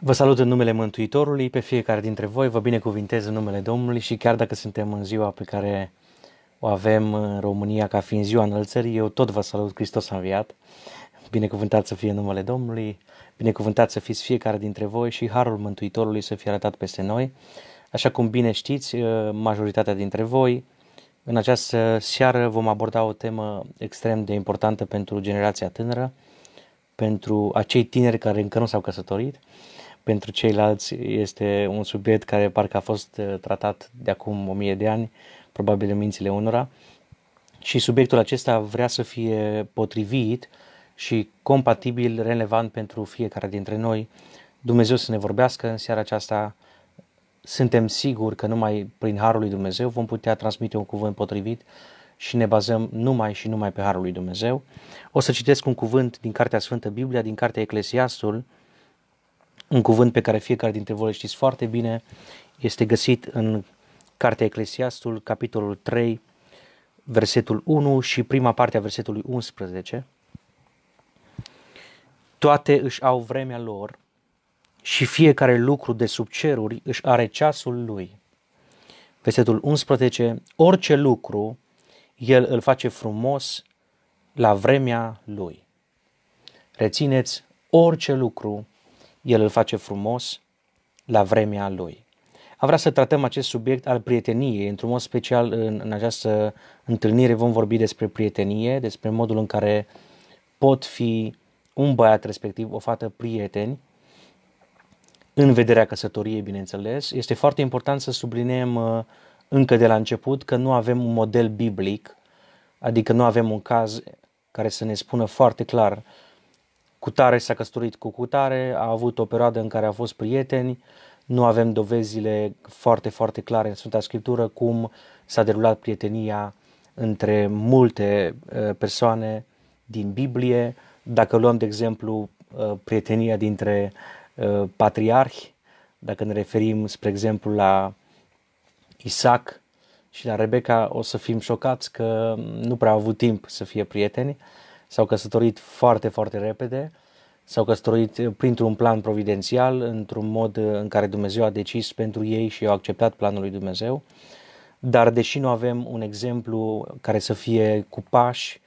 Vă salut în numele Mântuitorului, pe fiecare dintre voi, vă binecuvintez în numele Domnului și chiar dacă suntem în ziua pe care o avem în România ca fiind ziua înălțării, eu tot vă salut, Hristos a înviat. Binecuvântat să fie numele Domnului, binecuvântat să fiți fiecare dintre voi și Harul Mântuitorului să fie arătat peste noi. Așa cum bine știți, uh, majoritatea dintre voi, în această seară vom aborda o temă extrem de importantă pentru generația tânără, pentru acei tineri care încă nu s-au căsătorit, pentru ceilalți este un subiect care parcă a fost uh, tratat de acum o mie de ani, probabil în mințile unora, și subiectul acesta vrea să fie potrivit și compatibil, relevant pentru fiecare dintre noi. Dumnezeu să ne vorbească în seara aceasta. Suntem siguri că numai prin Harul lui Dumnezeu vom putea transmite un cuvânt potrivit și ne bazăm numai și numai pe Harul lui Dumnezeu. O să citesc un cuvânt din Cartea Sfântă Biblia, din Cartea Eclesiastul, un cuvânt pe care fiecare dintre voi știți foarte bine, este găsit în Cartea Eclesiastul, capitolul 3, versetul 1 și prima parte a versetului 11. Toate își au vremea lor și fiecare lucru de sub ceruri își are ceasul lui. Versetul 11. Orice lucru el îl face frumos la vremea lui. Rețineți, orice lucru el îl face frumos la vremea lui. Am vrea să tratăm acest subiect al prieteniei. Într-un mod special, în, în această întâlnire vom vorbi despre prietenie, despre modul în care pot fi un băiat, respectiv o fată, prieteni, în vederea căsătoriei, bineînțeles. Este foarte important să subliniem uh, încă de la început că nu avem un model biblic, adică nu avem un caz care să ne spună foarte clar cutare s-a căsătorit cu cutare, a avut o perioadă în care a fost prieteni, nu avem dovezile foarte, foarte clare în Sfânta Scriptură cum s-a derulat prietenia între multe persoane din Biblie. Dacă luăm, de exemplu, prietenia dintre patriarhi, dacă ne referim, spre exemplu, la Isaac și la Rebecca, o să fim șocați că nu prea au avut timp să fie prieteni, s-au căsătorit foarte, foarte repede, s-au căsătorit eh, printr-un plan providențial, într-un mod eh, în care Dumnezeu a decis pentru ei și au acceptat planul lui Dumnezeu. Dar deși nu avem un exemplu care să fie cu pași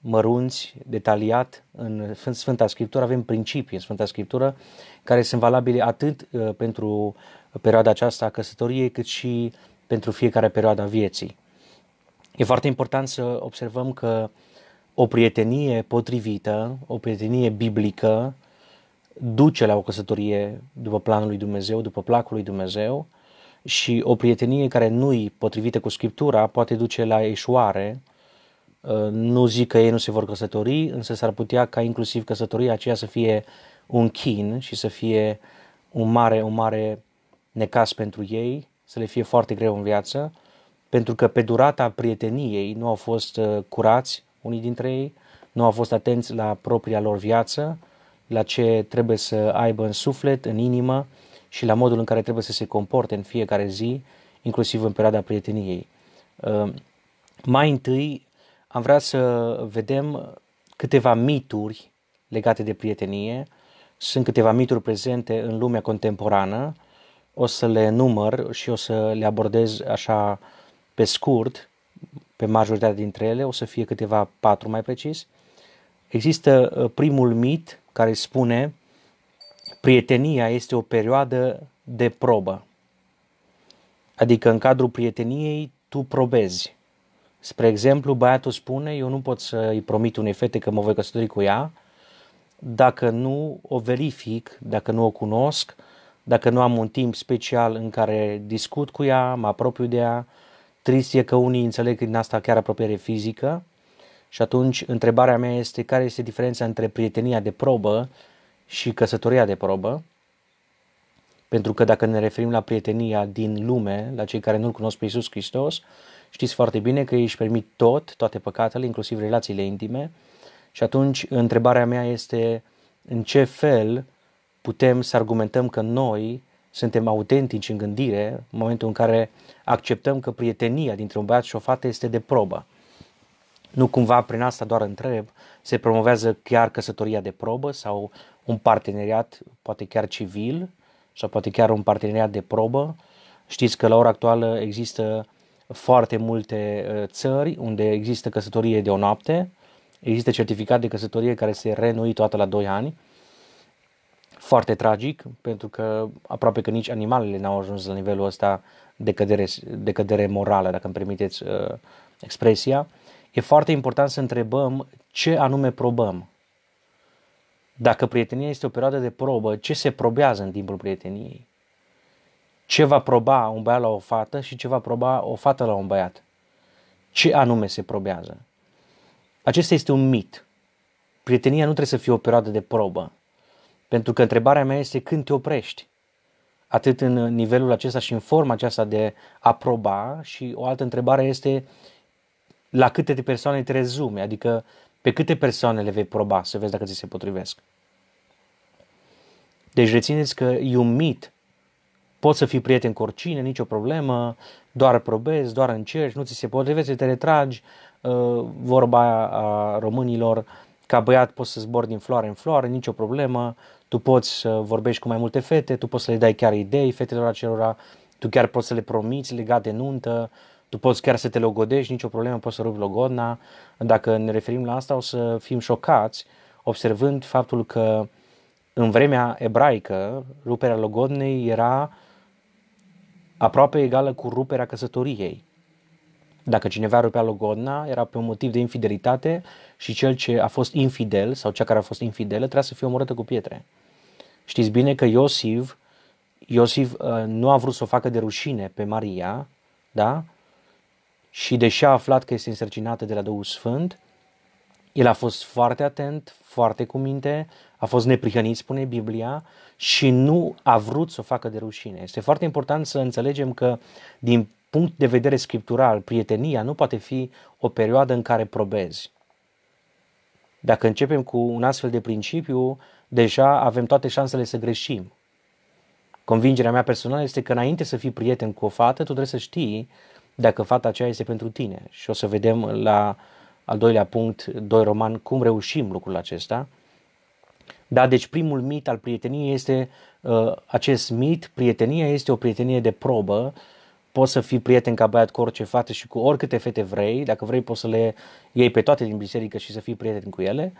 mărunți, detaliat în Sfânta Scriptură, avem principii în Sfânta Scriptură care sunt valabile atât eh, pentru perioada aceasta a căsătoriei, cât și pentru fiecare perioadă a vieții. E foarte important să observăm că uh, o prietenie potrivită, o prietenie biblică, duce la o căsătorie după planul lui Dumnezeu, după placul lui Dumnezeu și o prietenie care nu-i potrivită cu Scriptura poate duce la eșoare. Uh, nu zic că ei nu se vor căsători, însă s-ar putea ca inclusiv căsătoria aceea să fie un chin și să fie un mare, un mare necas pentru ei, să le fie foarte greu în viață, pentru că pe durata prieteniei nu au fost uh, curați, unii dintre ei, nu au fost atenți la propria lor viață, la ce trebuie să aibă în suflet, în inimă și la modul în care trebuie să se comporte în fiecare zi, inclusiv în perioada prieteniei. Ehm, mai întâi am vrea să vedem câteva mituri legate de prietenie. Sunt câteva mituri prezente în lumea contemporană. O să le număr și o să le abordez așa pe scurt pe majoritatea dintre ele, o să fie câteva patru mai precis. Există uh, primul mit care spune prietenia este o perioadă de probă. Adică în cadrul prieteniei tu probezi. Spre exemplu, băiatul spune, eu nu pot să îi promit unei fete că mă voi căsători cu ea dacă nu o verific, dacă nu o cunosc, dacă nu am un timp special în care discut cu ea, mă apropiu de ea, Trist e că unii înțeleg din asta chiar apropiere fizică și atunci întrebarea mea este care este diferența între prietenia de probă și căsătoria de probă. Pentru că dacă ne referim la prietenia din lume, la cei care nu-L cunosc pe Iisus Hristos, știți foarte bine că ei își permit tot, toate păcatele, inclusiv relațiile intime. Și atunci întrebarea mea este în ce fel putem să argumentăm că noi suntem autentici în gândire, în momentul în care acceptăm că prietenia dintre un băiat și o fată este de probă. Nu cumva prin asta doar întreb, se promovează chiar căsătoria de probă sau un parteneriat, poate chiar civil, sau poate chiar un parteneriat de probă. Știți că la ora actuală există foarte multe uh, țări unde există căsătorie de o noapte, există certificat de căsătorie care se renui toată la 2 ani, foarte tragic, pentru că aproape că nici animalele n-au ajuns la nivelul ăsta de cădere, de cădere morală, dacă îmi permiteți uh, expresia. E foarte important să întrebăm ce anume probăm. Dacă prietenia este o perioadă de probă, ce se probează în timpul prieteniei? Ce va proba un băiat la o fată și ce va proba o fată la un băiat? Ce anume se probează? Acesta este un mit. Prietenia nu trebuie să fie o perioadă de probă pentru că întrebarea mea este când te oprești. Atât în nivelul acesta și în forma aceasta de a proba și o altă întrebare este la câte persoane te rezumi, adică pe câte persoane le vei proba să vezi dacă ți se potrivesc. Deci rețineți că e un mit. Poți să fii prieten cu oricine, nicio problemă, doar probezi, doar încerci, nu ți se potrivește, te retragi, uh, vorba a românilor, ca băiat poți să zbori din floare în floare, nicio problemă, tu poți să vorbești cu mai multe fete, tu poți să le dai chiar idei fetelor acelora, tu chiar poți să le promiți legat de nuntă, tu poți chiar să te logodești, nicio problemă, poți să rupi logodna. Dacă ne referim la asta, o să fim șocați observând faptul că în vremea ebraică, ruperea logodnei era aproape egală cu ruperea căsătoriei. Dacă cineva rupea logodna, era pe un motiv de infidelitate și cel ce a fost infidel sau cea care a fost infidelă trebuia să fie omorâtă cu pietre. Știți bine că Iosif, Iosif uh, nu a vrut să o facă de rușine pe Maria, da? Și deși a aflat că este însărcinată de la Duhul Sfânt, el a fost foarte atent, foarte cu minte, a fost neprihănit, spune Biblia, și nu a vrut să o facă de rușine. Este foarte important să înțelegem că, din punct de vedere scriptural, prietenia nu poate fi o perioadă în care probezi. Dacă începem cu un astfel de principiu, deja avem toate șansele să greșim. Convingerea mea personală este că înainte să fii prieten cu o fată, tu trebuie să știi dacă fata aceea este pentru tine. Și o să vedem la al doilea punct, doi roman, cum reușim lucrul acesta. Da, deci primul mit al prieteniei este uh, acest mit, prietenia este o prietenie de probă poți să fii prieten ca băiat cu orice fată și cu oricâte fete vrei, dacă vrei poți să le iei pe toate din biserică și să fii prieten cu ele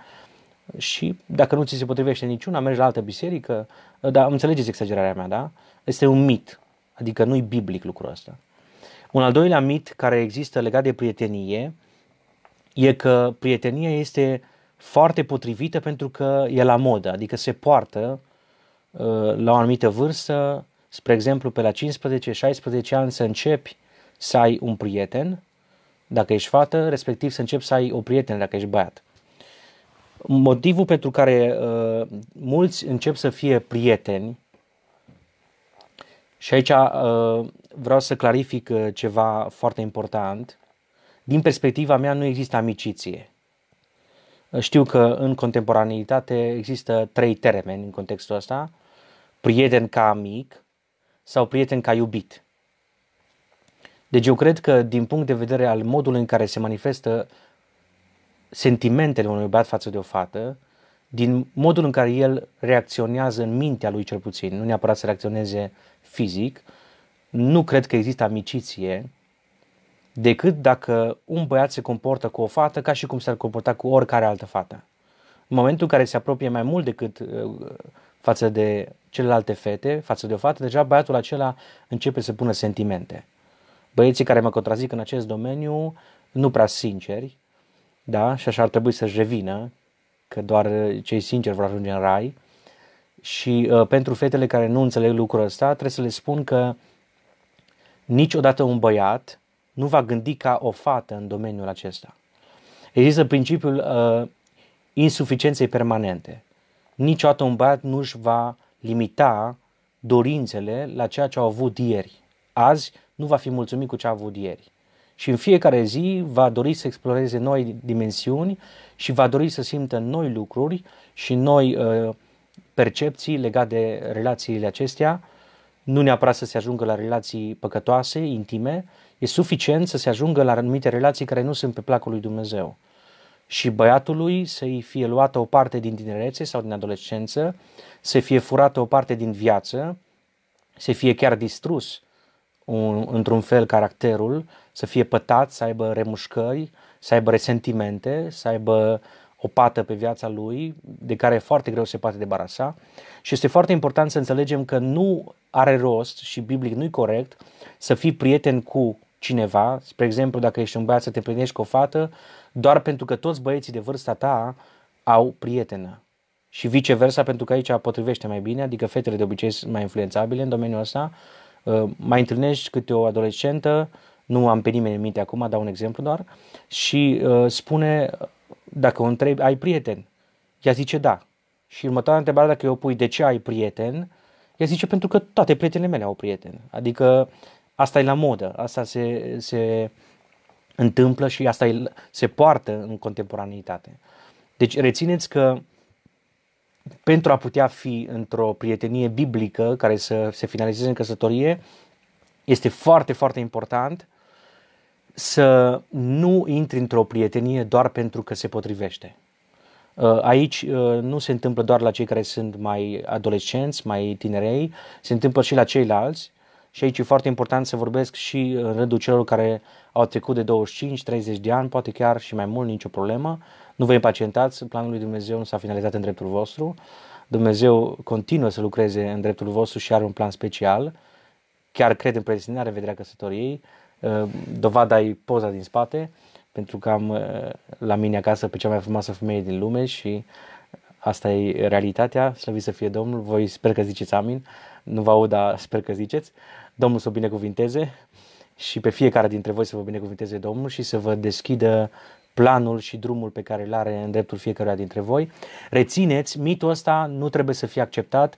și dacă nu ți se potrivește niciuna, mergi la altă biserică, dar înțelegeți exagerarea mea, da? Este un mit, adică nu-i biblic lucrul ăsta. Un al doilea mit care există legat de prietenie e că prietenia este foarte potrivită pentru că e la modă, adică se poartă uh, la o anumită vârstă spre exemplu, pe la 15-16 ani să începi să ai un prieten, dacă ești fată, respectiv să începi să ai o prietenă dacă ești băiat. Motivul pentru care uh, mulți încep să fie prieteni, și aici uh, vreau să clarific uh, ceva foarte important, din perspectiva mea nu există amiciție. Știu că în contemporaneitate există trei termeni în contextul ăsta, prieten ca amic, sau prieten ca iubit. Deci eu cred că din punct de vedere al modului în care se manifestă sentimentele unui băiat față de o fată, din modul în care el reacționează în mintea lui cel puțin, nu neapărat să reacționeze fizic, nu cred că există amiciție decât dacă un băiat se comportă cu o fată ca și cum s-ar comporta cu oricare altă fată. În momentul în care se apropie mai mult decât uh, față de celelalte fete față de o fată, deja băiatul acela începe să pună sentimente. Băieții care mă contrazic în acest domeniu nu prea sinceri, da? și așa ar trebui să-și revină, că doar cei sinceri vor ajunge în rai. Și uh, pentru fetele care nu înțeleg lucrul ăsta, trebuie să le spun că niciodată un băiat nu va gândi ca o fată în domeniul acesta. Există principiul uh, insuficienței permanente. Niciodată un băiat nu își va limita dorințele la ceea ce au avut ieri. Azi nu va fi mulțumit cu ce a avut ieri. Și în fiecare zi va dori să exploreze noi dimensiuni și va dori să simtă noi lucruri și noi uh, percepții legate de relațiile acestea, nu neapărat să se ajungă la relații păcătoase, intime, e suficient să se ajungă la anumite relații care nu sunt pe placul lui Dumnezeu și băiatului să-i fie luată o parte din tinerețe sau din adolescență, să fie furată o parte din viață, să fie chiar distrus un, într-un fel caracterul, să fie pătat, să aibă remușcări, să aibă resentimente, să aibă o pată pe viața lui, de care e foarte greu se poate debarasa. Și este foarte important să înțelegem că nu are rost și biblic nu-i corect să fii prieten cu cineva, spre exemplu, dacă ești un băiat să te prietenești cu o fată, doar pentru că toți băieții de vârsta ta au prietenă. Și viceversa, pentru că aici potrivește mai bine, adică fetele de obicei sunt mai influențabile în domeniul ăsta. Uh, mai întâlnești câte o adolescentă, nu am pe nimeni în minte acum, dau un exemplu doar, și uh, spune, dacă o întrebi, ai prieten? Ea zice da. Și următoarea întrebare, dacă eu pui de ce ai prieten, ea zice pentru că toate prietenele mele au prieten. Adică asta e la modă, asta se, se întâmplă și asta se poartă în contemporaneitate. Deci rețineți că pentru a putea fi într-o prietenie biblică care să se finalizeze în căsătorie, este foarte, foarte important să nu intri într-o prietenie doar pentru că se potrivește. Uh, aici uh, nu se întâmplă doar la cei care sunt mai adolescenți, mai tinerei, se întâmplă și la ceilalți și aici e foarte important să vorbesc și uh, în rândul celor care au trecut de 25, 30 de ani, poate chiar și mai mult, nicio problemă. Nu vă impacientați, planul lui Dumnezeu nu s-a finalizat în dreptul vostru. Dumnezeu continuă să lucreze în dreptul vostru și are un plan special. Chiar cred în predestinarea vederea căsătoriei. Uh, dovada e poza din spate, pentru că am uh, la mine acasă pe cea mai frumoasă femeie din lume și asta e realitatea, slăvit să fie Domnul, voi sper că ziceți amin, nu vă aud, dar sper că ziceți. Uh, Domnul să o binecuvinteze și pe fiecare dintre voi să vă binecuvinteze Domnul și să vă deschidă planul și drumul pe care îl are în dreptul fiecăruia dintre voi. Rețineți, mitul ăsta nu trebuie să fie acceptat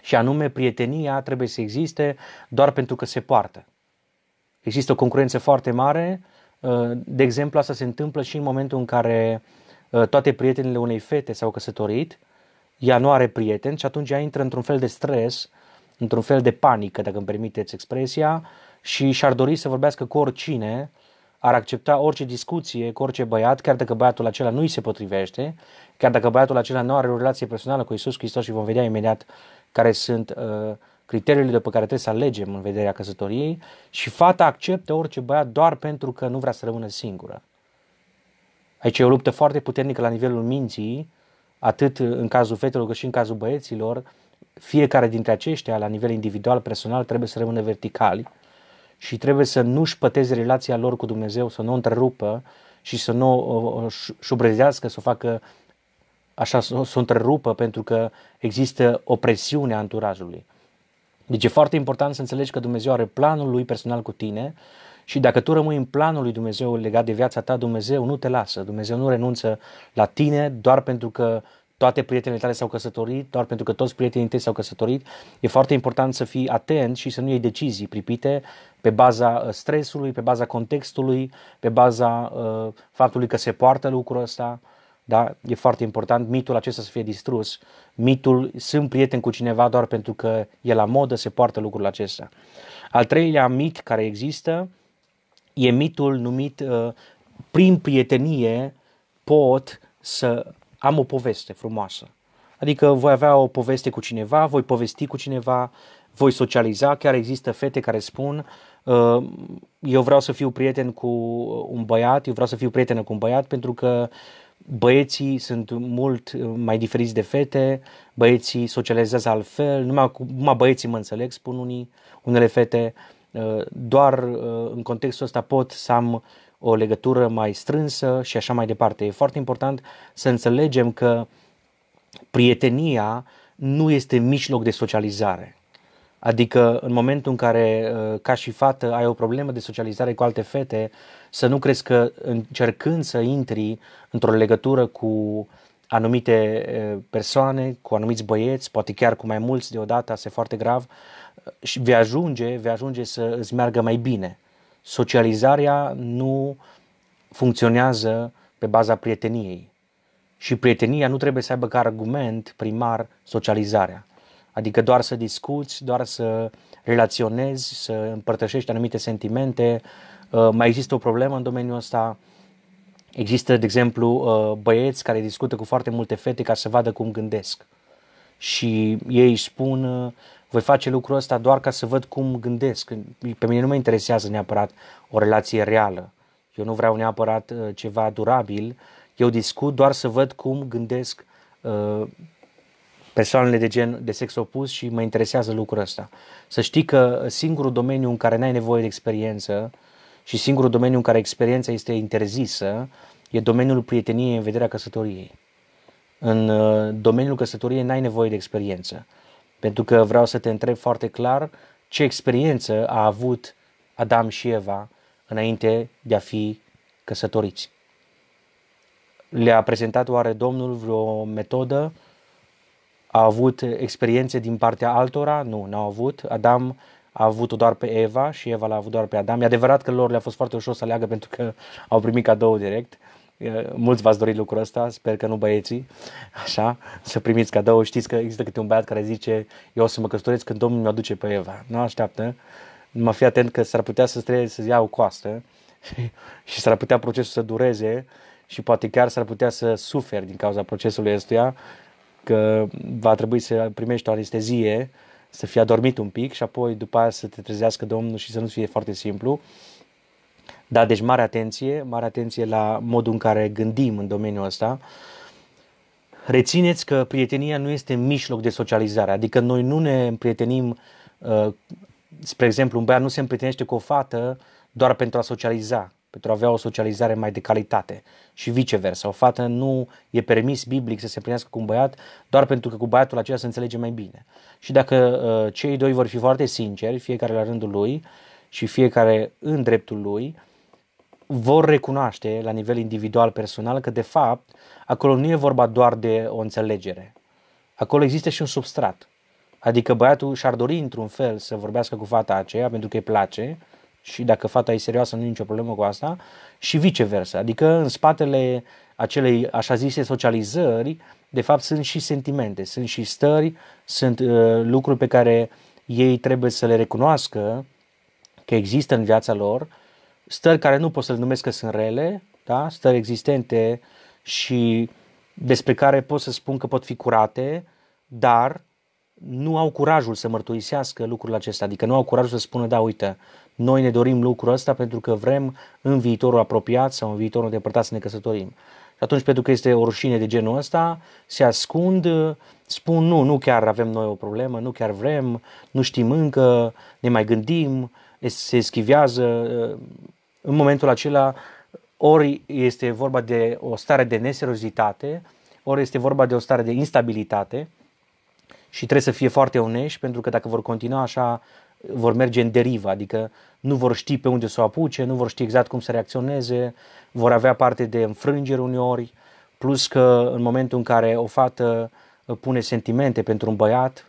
și anume prietenia trebuie să existe doar pentru că se poartă. Există o concurență foarte mare, uh, de exemplu asta se întâmplă și în momentul în care uh, toate prietenile unei fete s-au căsătorit, ea nu are prieteni și atunci ea intră într-un fel de stres uh, într-un fel de panică, dacă îmi permiteți expresia, și și-ar dori să vorbească cu oricine, ar accepta orice discuție cu orice băiat, chiar dacă băiatul acela nu îi se potrivește, chiar dacă băiatul acela nu are o relație personală cu Isus Hristos și vom vedea imediat care sunt uh, criteriile după care trebuie să alegem în vederea căsătoriei și fata acceptă orice băiat doar pentru că nu vrea să rămână singură. Aici e o luptă foarte puternică la nivelul minții, atât în cazul fetelor cât și în cazul băieților, fiecare dintre aceștia, la nivel individual, personal, trebuie să rămână verticali și trebuie să nu-și păteze relația lor cu Dumnezeu, să nu o întrerupă și să nu o șubrezească, să o facă așa, să o întrerupă pentru că există o presiune a anturajului. Deci e foarte important să înțelegi că Dumnezeu are planul lui personal cu tine și dacă tu rămâi în planul lui Dumnezeu legat de viața ta, Dumnezeu nu te lasă, Dumnezeu nu renunță la tine doar pentru că toate prietenele tale s-au căsătorit, doar pentru că toți prietenii tăi s-au căsătorit. E foarte important să fii atent și să nu iei decizii pripite pe baza uh, stresului, pe baza contextului, pe baza uh, faptului că se poartă lucrul ăsta. Da? E foarte important mitul acesta să fie distrus. Mitul, sunt prieten cu cineva doar pentru că e la modă, se poartă lucrul acesta. Al treilea mit care există e mitul numit uh, prin prietenie pot să am o poveste frumoasă. Adică voi avea o poveste cu cineva, voi povesti cu cineva, voi socializa, chiar există fete care spun uh, eu vreau să fiu prieten cu un băiat, eu vreau să fiu prietenă cu un băiat pentru că băieții sunt mult uh, mai diferiți de fete, băieții socializează altfel, numai, numai băieții mă înțeleg, spun unii, unele fete, uh, doar în contextul ăsta pot să am o legătură mai strânsă și așa mai departe. E foarte important să înțelegem că prietenia nu este mijloc de socializare. Adică în momentul în care uh, ca și fată ai o problemă de socializare cu alte fete, să nu crezi că încercând să intri într-o legătură cu anumite uh, persoane, cu anumiți băieți, poate chiar cu mai mulți deodată, asta e foarte grav, uh, și vei ajunge, vei ajunge să îți meargă mai bine socializarea nu funcționează pe baza prieteniei. Și prietenia nu trebuie să aibă ca argument primar socializarea. Adică doar să discuți, doar să relaționezi, să împărtășești anumite sentimente. Uh, mai există o problemă în domeniul ăsta. Există, de exemplu, uh, băieți care discută cu foarte multe fete ca să vadă cum gândesc. Și ei spun, uh, voi face lucrul ăsta doar ca să văd cum gândesc. Pe mine nu mă interesează neapărat o relație reală. Eu nu vreau neapărat uh, ceva durabil. Eu discut doar să văd cum gândesc uh, persoanele de gen de sex opus și mă interesează lucrul ăsta. Să știi că singurul domeniu în care n-ai nevoie de experiență și singurul domeniu în care experiența este interzisă e domeniul prieteniei în vederea căsătoriei. În uh, domeniul căsătoriei n-ai nevoie de experiență pentru că vreau să te întreb foarte clar ce experiență a avut Adam și Eva înainte de a fi căsătoriți. Le-a prezentat oare Domnul vreo metodă? A avut experiențe din partea altora? Nu, n-au avut. Adam a avut-o doar pe Eva și Eva l-a avut doar pe Adam. E adevărat că lor le-a fost foarte ușor să aleagă pentru că au primit cadou direct. Uh, Mulți v-ați dorit lucrul ăsta, sper că nu băieții, așa, să primiți cadou. Știți că există câte un băiat care zice, eu o să mă căsătoresc când Domnul mi-o duce pe Eva. Nu așteaptă, mă fi atent că s-ar putea să trebuie să ia o coastă și s-ar putea procesul să dureze și poate chiar s-ar putea să suferi din cauza procesului ăstuia, că va trebui să primești o anestezie, să fie adormit un pic și apoi după aia să te trezească Domnul și să nu fie foarte simplu. Da, deci mare atenție, mare atenție la modul în care gândim în domeniul ăsta. Rețineți că prietenia nu este mijloc de socializare, adică noi nu ne împrietenim, uh, spre exemplu, un băiat nu se împrietenește cu o fată doar pentru a socializa, pentru a avea o socializare mai de calitate și viceversa. O fată nu e permis biblic să se împrietenească cu un băiat doar pentru că cu băiatul acela se înțelege mai bine. Și dacă uh, cei doi vor fi foarte sinceri, fiecare la rândul lui și fiecare în dreptul lui, uh, vor recunoaște la nivel individual, personal, că de fapt acolo nu e vorba doar de o înțelegere. Acolo există și un substrat. Adică băiatul și-ar dori într-un fel să vorbească cu fata aceea pentru că îi place și dacă fata e serioasă nu e nicio problemă cu asta și viceversa. Adică în spatele acelei așa zise socializări, de fapt sunt și sentimente, sunt și stări, sunt uh, lucruri pe care ei trebuie să le recunoască că există în viața lor stări care nu pot să le numesc că sunt rele, da? stări existente și despre care pot să spun că pot fi curate, dar nu au curajul să mărturisească lucrurile acesta, adică nu au curajul să spună, da, uite, noi ne dorim lucrul ăsta pentru că vrem în viitorul apropiat sau în viitorul îndepărtat să ne căsătorim. Și atunci, pentru că este o rușine de genul ăsta, se ascund, spun nu, nu chiar avem noi o problemă, nu chiar vrem, nu știm încă, ne mai gândim, se eschivează în momentul acela ori este vorba de o stare de neseriozitate, ori este vorba de o stare de instabilitate și trebuie să fie foarte onești pentru că dacă vor continua așa vor merge în derivă, adică nu vor ști pe unde să o apuce, nu vor ști exact cum să reacționeze, vor avea parte de înfrângeri uneori, plus că în momentul în care o fată uh, pune sentimente pentru un băiat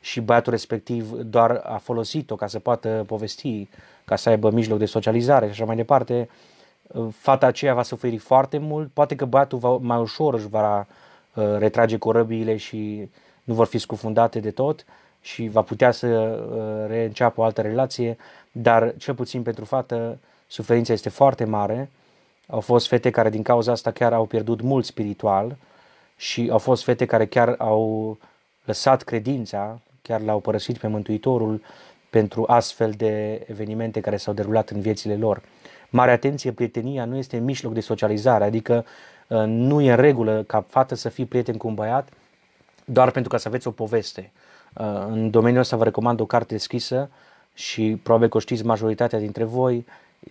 și băiatul respectiv doar a folosit-o ca să poată povesti ca să aibă mijloc de socializare și așa mai departe, fata aceea va suferi foarte mult, poate că băiatul va, mai ușor își va uh, retrage corăbiile și nu vor fi scufundate de tot și va putea să uh, reînceapă o altă relație, dar cel puțin pentru fată suferința este foarte mare. Au fost fete care din cauza asta chiar au pierdut mult spiritual și au fost fete care chiar au lăsat credința, chiar l-au părăsit pe Mântuitorul pentru astfel de evenimente care s-au derulat în viețile lor. Mare atenție, prietenia nu este mijloc de socializare, adică uh, nu e în regulă ca fată să fii prieten cu un băiat doar pentru ca să aveți o poveste. Uh, în domeniul ăsta vă recomand o carte scrisă și probabil că o știți majoritatea dintre voi.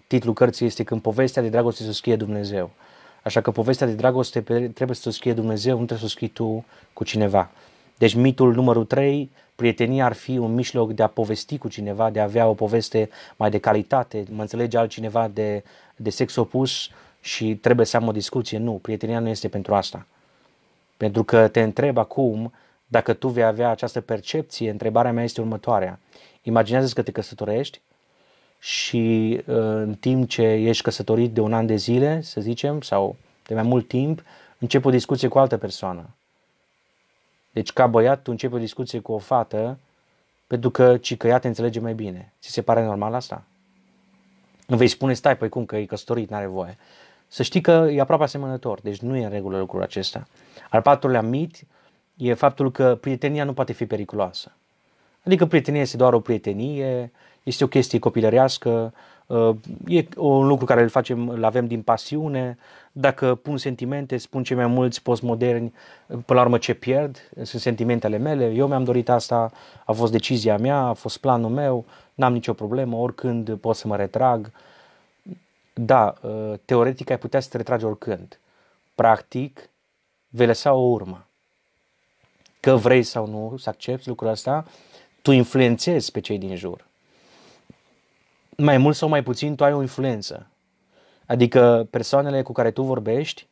Titlul cărții este Când povestea de dragoste se scrie Dumnezeu. Așa că povestea de dragoste trebuie să o scrie Dumnezeu, nu trebuie să o scrii tu cu cineva. Deci mitul numărul 3 prietenia ar fi un mijloc de a povesti cu cineva, de a avea o poveste mai de calitate, mă înțelege altcineva de, de sex opus și trebuie să am o discuție. Nu, prietenia nu este pentru asta. Pentru că te întreb acum dacă tu vei avea această percepție, întrebarea mea este următoarea. Imaginează-ți că te căsătorești și uh, în timp ce ești căsătorit de un an de zile, să zicem, sau de mai mult timp, începi o discuție cu altă persoană deci ca băiat tu începi o discuție cu o fată pentru că, ci că ea te înțelege mai bine. Ți se pare normal asta? Nu vei spune, stai, păi cum, că e căsătorit, n-are voie. Să știi că e aproape asemănător, deci nu e în regulă lucrul acesta. Al patrulea mit e faptul că prietenia nu poate fi periculoasă. Adică prietenia este doar o prietenie, este o chestie copilărească, uh, e un lucru care îl facem, îl avem din pasiune, dacă pun sentimente, spun cei mai mulți postmoderni, până la urmă ce pierd, sunt sentimentele mele, eu mi-am dorit asta, a fost decizia mea, a fost planul meu, n-am nicio problemă, oricând pot să mă retrag. Da, ă, teoretic ai putea să te retragi oricând. Practic, vei lăsa o urmă. Că vrei sau nu să accepti lucrul ăsta, tu influențezi pe cei din jur. Mai mult sau mai puțin, tu ai o influență Adică persoanele cu care tu vorbești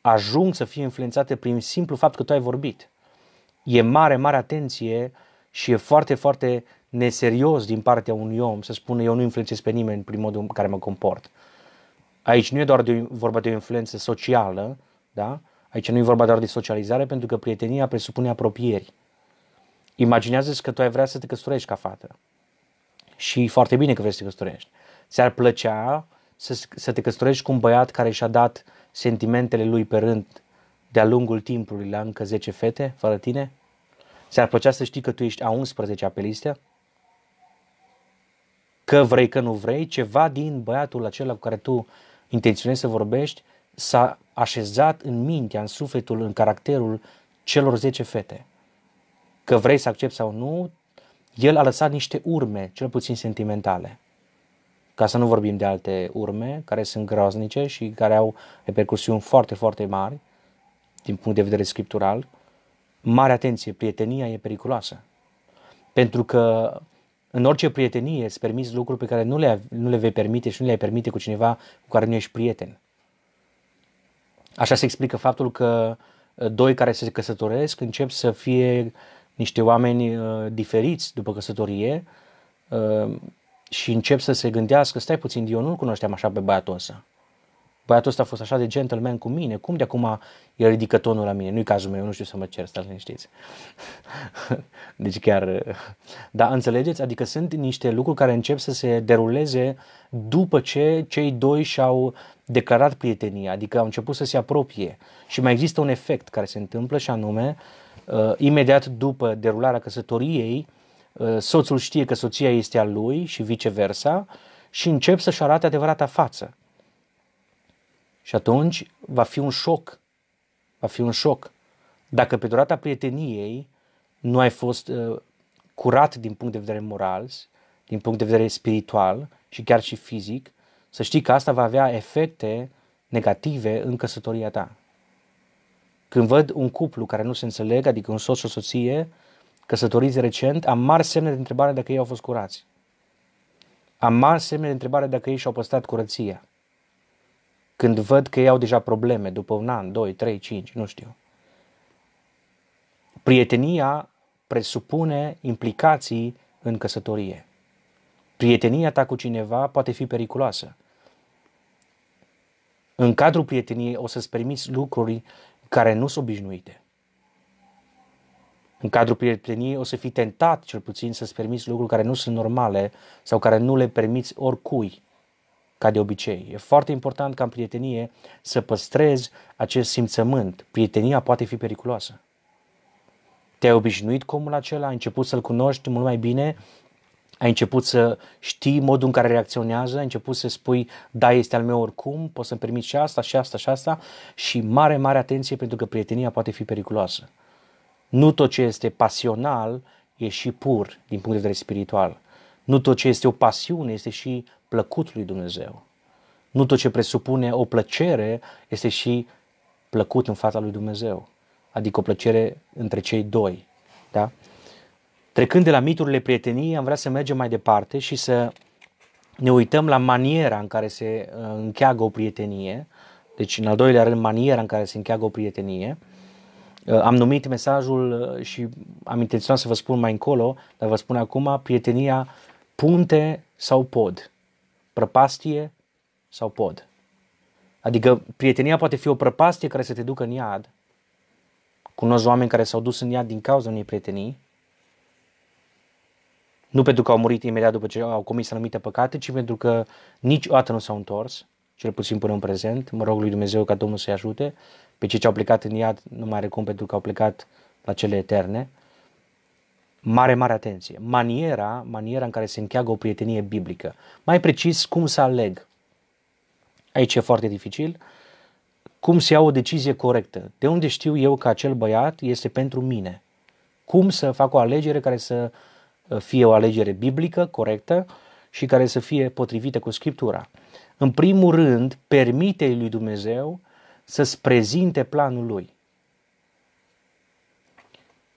ajung să fie influențate prin simplu fapt că tu ai vorbit. E mare, mare atenție și e foarte, foarte neserios din partea unui om să spună eu nu influențez pe nimeni prin modul în care mă comport. Aici nu e doar de, vorba de o influență socială, da? Aici nu e vorba doar de socializare, pentru că prietenia presupune apropieri. Imaginează-ți că tu ai vrea să te căsătorești ca fată. Și foarte bine că vrei să te căsătorești. Ți-ar plăcea să, să te căsătorești cu un băiat care și-a dat sentimentele lui pe rând de-a lungul timpului la încă 10 fete fără tine? Ți-ar plăcea să știi că tu ești a 11-a pe listă? Că vrei, că nu vrei, ceva din băiatul acela cu care tu intenționezi să vorbești s-a așezat în mintea, în sufletul, în caracterul celor 10 fete. Că vrei să accepti sau nu, el a lăsat niște urme, cel puțin sentimentale ca să nu vorbim de alte urme care sunt groaznice și care au repercursiuni foarte, foarte mari din punct de vedere scriptural, mare atenție, prietenia e periculoasă. Pentru că în orice prietenie îți permiți lucruri pe care nu le, nu le vei permite și nu le permite cu cineva cu care nu ești prieten. Așa se explică faptul că uh, doi care se căsătoresc încep să fie niște oameni uh, diferiți după căsătorie, uh, și încep să se gândească, stai puțin, eu nu-l cunoșteam așa pe băiatul ăsta. Băiatul ăsta a fost așa de gentleman cu mine, cum de acum el ridică tonul la mine? Nu-i cazul meu, nu știu să mă cer, stați liniștiți. deci chiar, da, înțelegeți? Adică sunt niște lucruri care încep să se deruleze după ce cei doi și-au declarat prietenia, adică au început să se apropie. Și mai există un efect care se întâmplă și anume, uh, imediat după derularea căsătoriei, uh, Uh, soțul știe că soția este a lui și viceversa și încep să-și arate adevărata față. Și atunci va fi un șoc. Va fi un șoc. Dacă pe durata prieteniei nu ai fost uh, curat din punct de vedere moral, din punct de vedere spiritual și chiar și fizic, să știi că asta va avea efecte negative în căsătoria ta. Când văd un cuplu care nu se înțeleg, adică un soț și o soție, căsătoriți recent, am mari semne de întrebare dacă ei au fost curați. Am mari semne de întrebare dacă ei și-au păstrat curăția. Când văd că ei au deja probleme după un an, doi, trei, cinci, nu știu. Prietenia presupune implicații în căsătorie. Prietenia ta cu cineva poate fi periculoasă. În cadrul prieteniei o să-ți permiți lucruri care nu sunt obișnuite. În cadrul prieteniei o să fii tentat, cel puțin, să-ți permiți lucruri care nu sunt normale sau care nu le permiți oricui, ca de obicei. E foarte important ca în prietenie să păstrezi acest simțământ. Prietenia poate fi periculoasă. Te-ai obișnuit cu omul acela, ai început să-l cunoști mult mai bine, ai început să știi modul în care reacționează, ai început să spui, da, este al meu oricum, poți să-mi permiți și asta, și asta, și asta și mare, mare atenție pentru că prietenia poate fi periculoasă. Nu tot ce este pasional e și pur din punct de vedere spiritual. Nu tot ce este o pasiune este și plăcut lui Dumnezeu. Nu tot ce presupune o plăcere este și plăcut în fața lui Dumnezeu. Adică o plăcere între cei doi. Da? Trecând de la miturile prieteniei, am vrea să mergem mai departe și să ne uităm la maniera în care se uh, încheagă o prietenie. Deci, în al doilea rând, maniera în care se încheagă o prietenie. Uh, am numit mesajul uh, și am intenționat să vă spun mai încolo, dar vă spun acum, prietenia punte sau pod, prăpastie sau pod. Adică prietenia poate fi o prăpastie care să te ducă în iad. Cunosc oameni care s-au dus în iad din cauza unei prietenii, nu pentru că au murit imediat după ce au comis anumite păcate, ci pentru că niciodată nu s-au întors, cel puțin până în prezent. Mă rog lui Dumnezeu ca Domnul să-i ajute pe cei ce au plecat în iad nu mai recum pentru că au plecat la cele eterne. Mare, mare atenție. Maniera, maniera în care se încheagă o prietenie biblică. Mai precis, cum să aleg. Aici e foarte dificil. Cum să iau o decizie corectă? De unde știu eu că acel băiat este pentru mine? Cum să fac o alegere care să uh, fie o alegere biblică, corectă, și care să fie potrivită cu Scriptura? În primul rând, permite lui Dumnezeu uh, să-ți prezinte planul lui.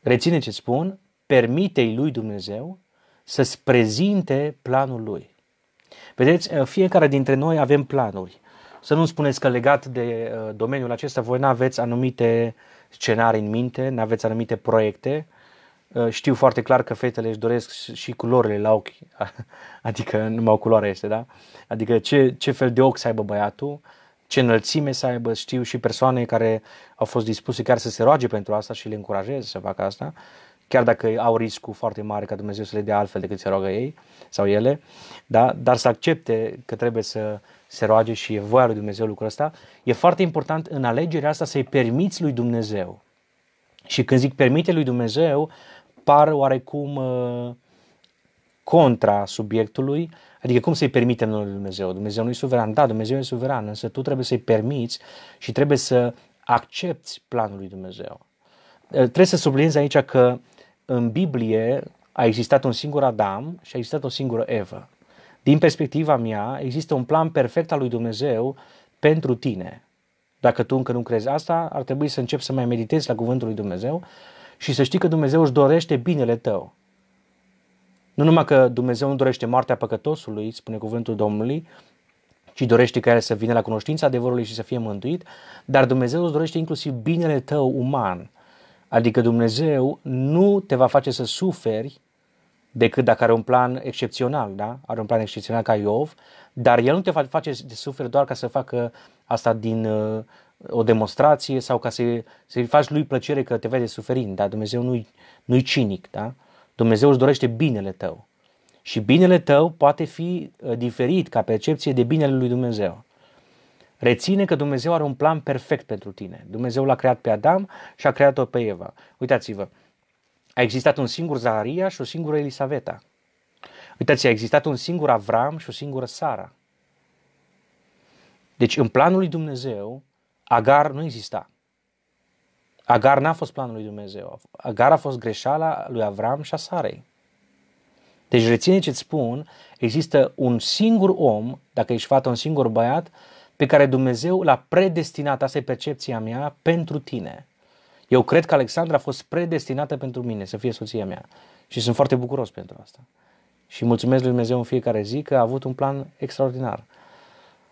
Reține ce spun, permite-i lui Dumnezeu să-ți prezinte planul lui. Vedeți, fiecare dintre noi avem planuri. Să nu spuneți că legat de uh, domeniul acesta voi nu aveți anumite scenarii în minte, nu aveți anumite proiecte. Uh, știu foarte clar că fetele își doresc și culorile la ochi, adică numai o culoare este, da? Adică ce, ce fel de ochi să aibă băiatul, ce înălțime să aibă, știu și persoane care au fost dispuse chiar să se roage pentru asta și le încurajez să facă asta, chiar dacă au riscul foarte mare ca Dumnezeu să le dea altfel decât se roagă ei sau ele, da? dar să accepte că trebuie să se roage și e voia lui Dumnezeu lucrul ăsta. E foarte important în alegerea asta să-i permiți lui Dumnezeu. Și când zic permite lui Dumnezeu, par oarecum uh, contra subiectului, Adică cum să-i permitem noi lui Dumnezeu? Dumnezeu nu e suveran. Da, Dumnezeu e suveran, însă tu trebuie să-i permiți și trebuie să accepti planul lui Dumnezeu. Ă, trebuie să subliniez aici că în Biblie a existat un singur Adam și a existat o singură Eva. Din perspectiva mea, există un plan perfect al lui Dumnezeu pentru tine. Dacă tu încă nu crezi asta, ar trebui să începi să mai meditezi la cuvântul lui Dumnezeu și să știi că Dumnezeu își dorește binele tău. Nu numai că Dumnezeu nu dorește moartea păcătosului, spune cuvântul Domnului, ci dorește ca el să vină la cunoștința adevărului și să fie mântuit, dar Dumnezeu îți dorește inclusiv binele tău uman. Adică Dumnezeu nu te va face să suferi decât dacă are un plan excepțional, da? Are un plan excepțional ca Iov, dar el nu te va face să suferi doar ca să facă asta din uh, o demonstrație sau ca să, să-i faci lui plăcere că te vede suferind, da? Dumnezeu nu-i, nu-i cinic, da? Dumnezeu își dorește binele tău. Și binele tău poate fi uh, diferit ca percepție de binele lui Dumnezeu. Reține că Dumnezeu are un plan perfect pentru tine. Dumnezeu l-a creat pe Adam și a creat-o pe Eva. Uitați-vă, a existat un singur Zaharia și o singură Elisaveta. Uitați, a existat un singur Avram și o singură Sara. Deci, în planul lui Dumnezeu, Agar nu exista. Agar n-a fost planul lui Dumnezeu. Agar a fost greșeala lui Avram și a Sarei. Deci reține ce-ți spun, există un singur om, dacă ești fată, un singur băiat, pe care Dumnezeu l-a predestinat, asta e percepția mea, pentru tine. Eu cred că Alexandra a fost predestinată pentru mine să fie soția mea și sunt foarte bucuros pentru asta. Și mulțumesc lui Dumnezeu în fiecare zi că a avut un plan extraordinar.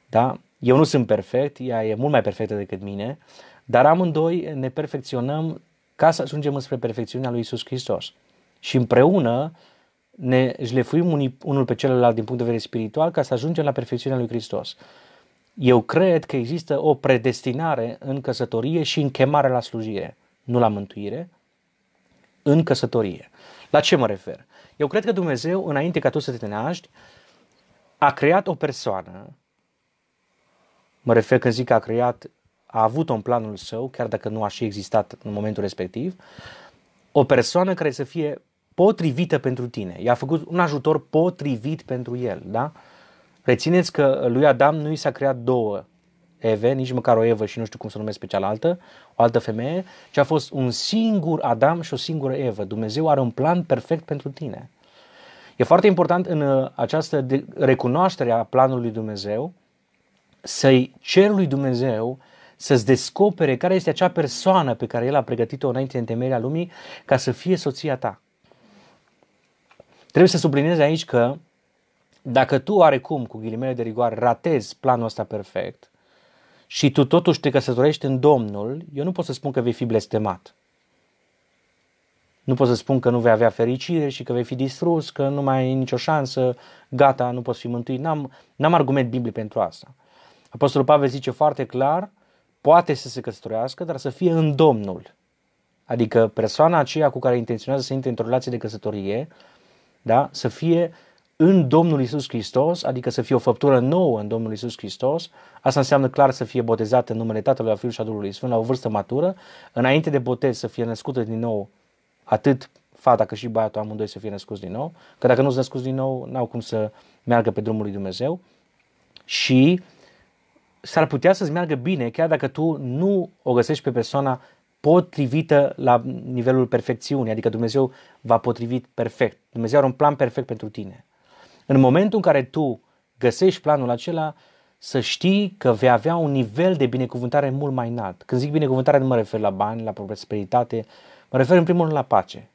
Da? Eu nu sunt perfect, ea e mult mai perfectă decât mine, dar amândoi ne perfecționăm ca să ajungem spre perfecțiunea lui Isus Hristos. Și împreună ne jlefuim unii, unul pe celălalt din punct de vedere spiritual ca să ajungem la perfecțiunea lui Hristos. Eu cred că există o predestinare în căsătorie și în chemare la slujire, nu la mântuire, în căsătorie. La ce mă refer? Eu cred că Dumnezeu, înainte ca tu să te naști, a creat o persoană, mă refer când zic că a creat a avut-o în planul său, chiar dacă nu a și existat în momentul respectiv, o persoană care să fie potrivită pentru tine. I-a făcut un ajutor potrivit pentru el, da? Rețineți că lui Adam nu i s-a creat două Eve, nici măcar o Evă și nu știu cum să numesc pe cealaltă, o altă femeie, ci a fost un singur Adam și o singură Evă. Dumnezeu are un plan perfect pentru tine. E foarte important în uh, această recunoaștere a planului Dumnezeu să-i cer lui Dumnezeu să-ți descopere care este acea persoană pe care El a pregătit-o înainte de întemeierea lumii ca să fie soția ta. Trebuie să subliniez aici că dacă tu oarecum, cu ghilimele de rigoare, ratezi planul ăsta perfect și tu totuși te căsătorești în Domnul, eu nu pot să spun că vei fi blestemat. Nu pot să spun că nu vei avea fericire și că vei fi distrus, că nu mai ai nicio șansă, gata, nu poți fi mântuit. N-am, n-am argument biblic pentru asta. Apostolul Pavel zice foarte clar poate să se căsătorească, dar să fie în Domnul. Adică persoana aceea cu care intenționează să intre într-o relație de căsătorie, da? să fie în Domnul Isus Hristos, adică să fie o făptură nouă în Domnul Isus Hristos, asta înseamnă clar să fie botezată în numele Tatălui, a Fiului și a Duhului Sfânt la o vârstă matură, înainte de botez să fie născută din nou atât fata cât și băiatul amândoi să fie născuți din nou, că dacă nu sunt născuți din nou, n-au cum să meargă pe drumul lui Dumnezeu și s-ar putea să-ți meargă bine chiar dacă tu nu o găsești pe persoana potrivită la nivelul perfecțiunii, adică Dumnezeu va potrivit perfect. Dumnezeu are un plan perfect pentru tine. În momentul în care tu găsești planul acela, să știi că vei avea un nivel de binecuvântare mult mai înalt. Când zic binecuvântare nu mă refer la bani, la prosperitate, mă refer în primul rând la pace.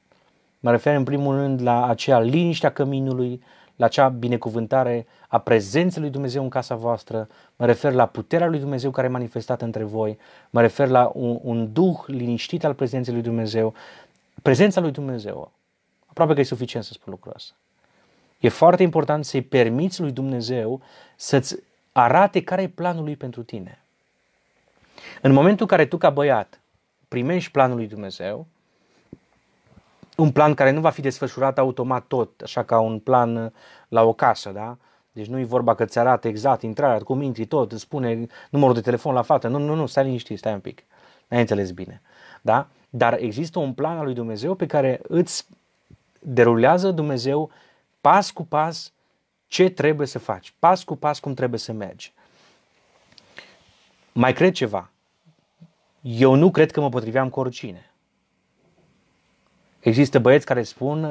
Mă refer în primul rând la aceea liniște a căminului, la acea binecuvântare a prezenței lui Dumnezeu în casa voastră, mă refer la puterea lui Dumnezeu care e manifestată între voi, mă refer la un, un duh liniștit al prezenței lui Dumnezeu, prezența lui Dumnezeu. Aproape că e suficient să spun lucrul ăsta. E foarte important să-i permiți lui Dumnezeu să-ți arate care e planul lui pentru tine. În momentul în care tu ca băiat primești planul lui Dumnezeu, un plan care nu va fi desfășurat automat tot, așa ca un plan uh, la o casă, da? Deci nu e vorba că ți arată exact intrarea, cum intri tot, îți spune numărul de telefon la fată. Nu, nu, nu, stai liniștit, stai un pic. N-ai înțeles bine. Da? Dar există un plan al lui Dumnezeu pe care îți derulează Dumnezeu pas cu pas ce trebuie să faci, pas cu pas cum trebuie să mergi. Mai cred ceva. Eu nu cred că mă potriveam cu oricine. Există băieți care spun,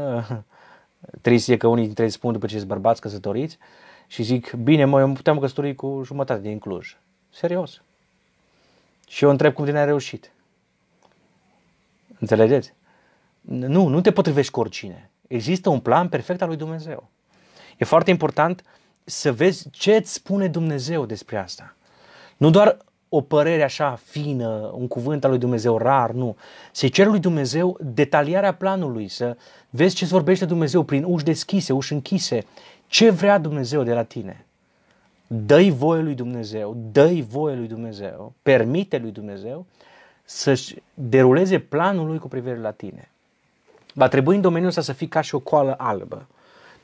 trist e că unii dintre ei spun după ce sunt bărbați căsătoriți, și zic, bine, mă, eu puteam căsători cu jumătate din Cluj. Serios. Și eu întreb cum de n-ai reușit. Înțelegeți? Nu, nu te potrivești cu oricine. Există un plan perfect al lui Dumnezeu. E foarte important să vezi ce îți spune Dumnezeu despre asta. Nu doar o părere așa fină, un cuvânt al lui Dumnezeu rar, nu. Se cere lui Dumnezeu detaliarea planului, să vezi ce vorbește Dumnezeu prin uși deschise, uși închise, ce vrea Dumnezeu de la tine. Dă-i voie lui Dumnezeu, dă-i voie lui Dumnezeu, permite lui Dumnezeu să-și deruleze planul lui cu privire la tine. Va trebui în domeniul ăsta să fii ca și o coală albă,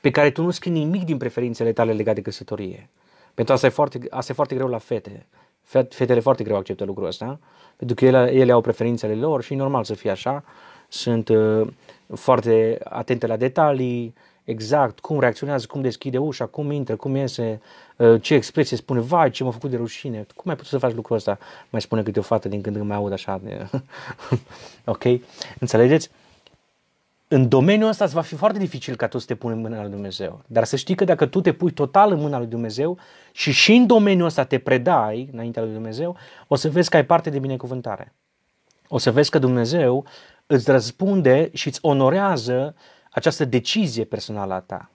pe care tu nu scrii nimic din preferințele tale legate de căsătorie. Pentru asta e foarte, asta e foarte greu la fete Fetele foarte greu acceptă lucrul ăsta, pentru că ele, ele au preferințele lor și normal să fie așa. Sunt uh, foarte atente la detalii, exact cum reacționează, cum deschide ușa, cum intră, cum iese, uh, ce expresie spune, vai, ce m-a făcut de rușine, cum ai putut să faci lucrul ăsta? Mai spune câte o fată din când când mai aud așa. De... ok? Înțelegeți? Uh, în domeniul ăsta îți va fi foarte dificil ca tu să te pui în mâna lui Dumnezeu. Dar să știi că dacă tu te pui total în mâna lui Dumnezeu și și în domeniul ăsta te predai înaintea lui Dumnezeu, o să vezi că ai parte de binecuvântare. O să vezi că Dumnezeu îți răspunde și îți onorează această decizie personală a ta.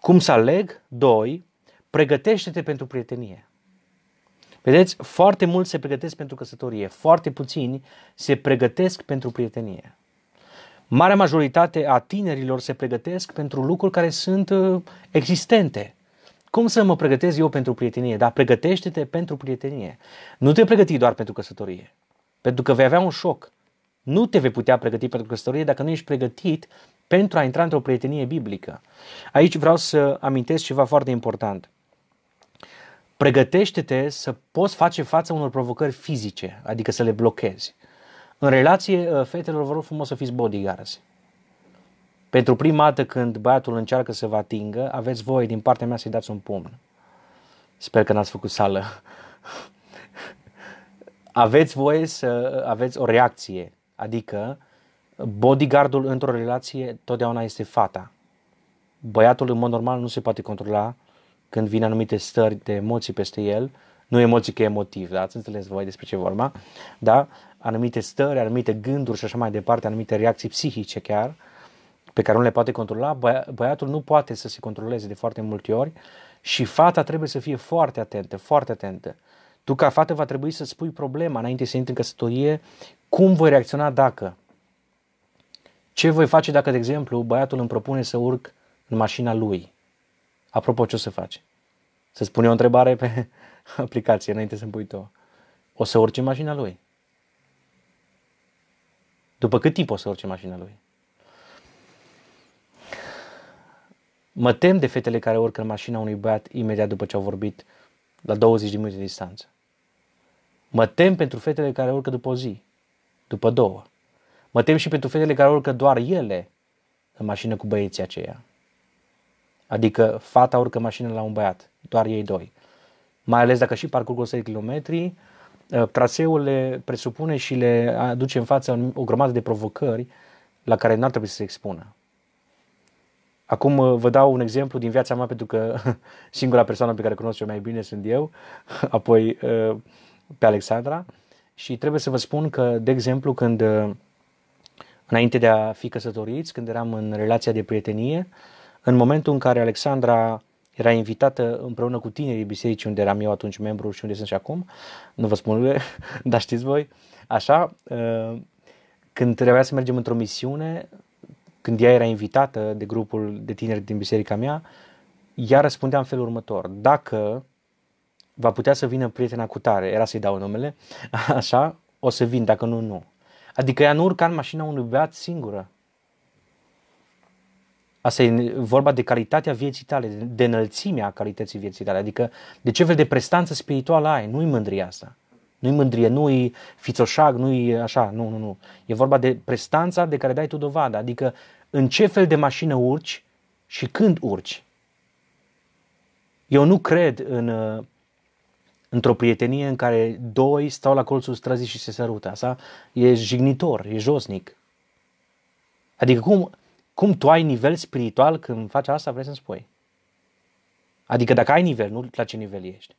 Cum să aleg? Doi. Pregătește-te pentru prietenie. Vedeți, foarte mulți se pregătesc pentru căsătorie, foarte puțini se pregătesc pentru prietenie. Marea majoritate a tinerilor se pregătesc pentru lucruri care sunt uh, existente. Cum să mă pregătesc eu pentru prietenie? Dar pregătește-te pentru prietenie. Nu te pregăti doar pentru căsătorie, pentru că vei avea un șoc. Nu te vei putea pregăti pentru căsătorie dacă nu ești pregătit pentru a intra într-o prietenie biblică. Aici vreau să amintesc ceva foarte important. Pregătește-te să poți face față unor provocări fizice, adică să le blochezi. În relație, uh, fetelor, vă rog frumos să fiți bodyguards. Pentru prima dată când băiatul încearcă să vă atingă, aveți voie din partea mea să-i dați un pumn. Sper că n-ați făcut sală. aveți voie să uh, aveți o reacție, adică bodyguardul într-o relație totdeauna este fata. Băiatul în mod normal nu se poate controla când vin anumite stări de emoții peste el, nu emoții că emotiv, da? Ați înțeles voi despre ce vorba, da? anumite stări, anumite gânduri și așa mai departe, anumite reacții psihice chiar, pe care nu le poate controla, băia, băiatul nu poate să se controleze de foarte multe ori și fata trebuie să fie foarte atentă, foarte atentă. Tu ca fată va trebui să spui problema înainte să intri în căsătorie, cum voi reacționa dacă. Ce voi face dacă, de exemplu, băiatul îmi propune să urc în mașina lui? Apropo, ce o să faci? Să-ți pune o întrebare pe aplicație înainte să-mi pui tu. O să urci în mașina lui. După cât timp o să urce mașina lui? Mă tem de fetele care urcă în mașina unui băiat imediat după ce au vorbit la 20 de minute de distanță. Mă tem pentru fetele care urcă după o zi, după două. Mă tem și pentru fetele care urcă doar ele în mașină cu băieții aceia. Adică fata urcă mașină la un băiat, doar ei doi. Mai ales dacă și parcurg 100 de kilometri, Uh, traseul le presupune și le aduce în fața o grămadă de provocări la care n-ar trebui să se expună. Acum uh, vă dau un exemplu din viața mea, pentru că singura persoană pe care cunosc eu mai bine sunt eu, apoi uh, pe Alexandra. Și trebuie să vă spun că, de exemplu, când înainte de a fi căsătoriți, când eram în relația de prietenie, în momentul în care Alexandra era invitată împreună cu tinerii bisericii unde eram eu atunci membru și unde sunt și acum, nu vă spun lume, dar știți voi, așa, uh, când trebuia să mergem într-o misiune, când ea era invitată de grupul de tineri din biserica mea, ea răspundea în felul următor, dacă va putea să vină prietena cu tare, era să-i dau numele, așa, o să vin, dacă nu, nu. Adică ea nu urca în mașina unui beat singură, Asta e vorba de calitatea vieții tale, de înălțimea calității vieții tale, adică de ce fel de prestanță spirituală ai, nu-i mândria asta. Nu-i mândrie, nu-i fițoșag, nu-i așa, nu, nu, nu. E vorba de prestanța de care dai tu dovadă, adică în ce fel de mașină urci și când urci. Eu nu cred în, uh, într-o prietenie în care doi stau la colțul străzii și se sărută. Asta e jignitor, e josnic. Adică cum, cum tu ai nivel spiritual când faci asta, vrei să-mi spui? Adică dacă ai nivel, nu la ce nivel ești.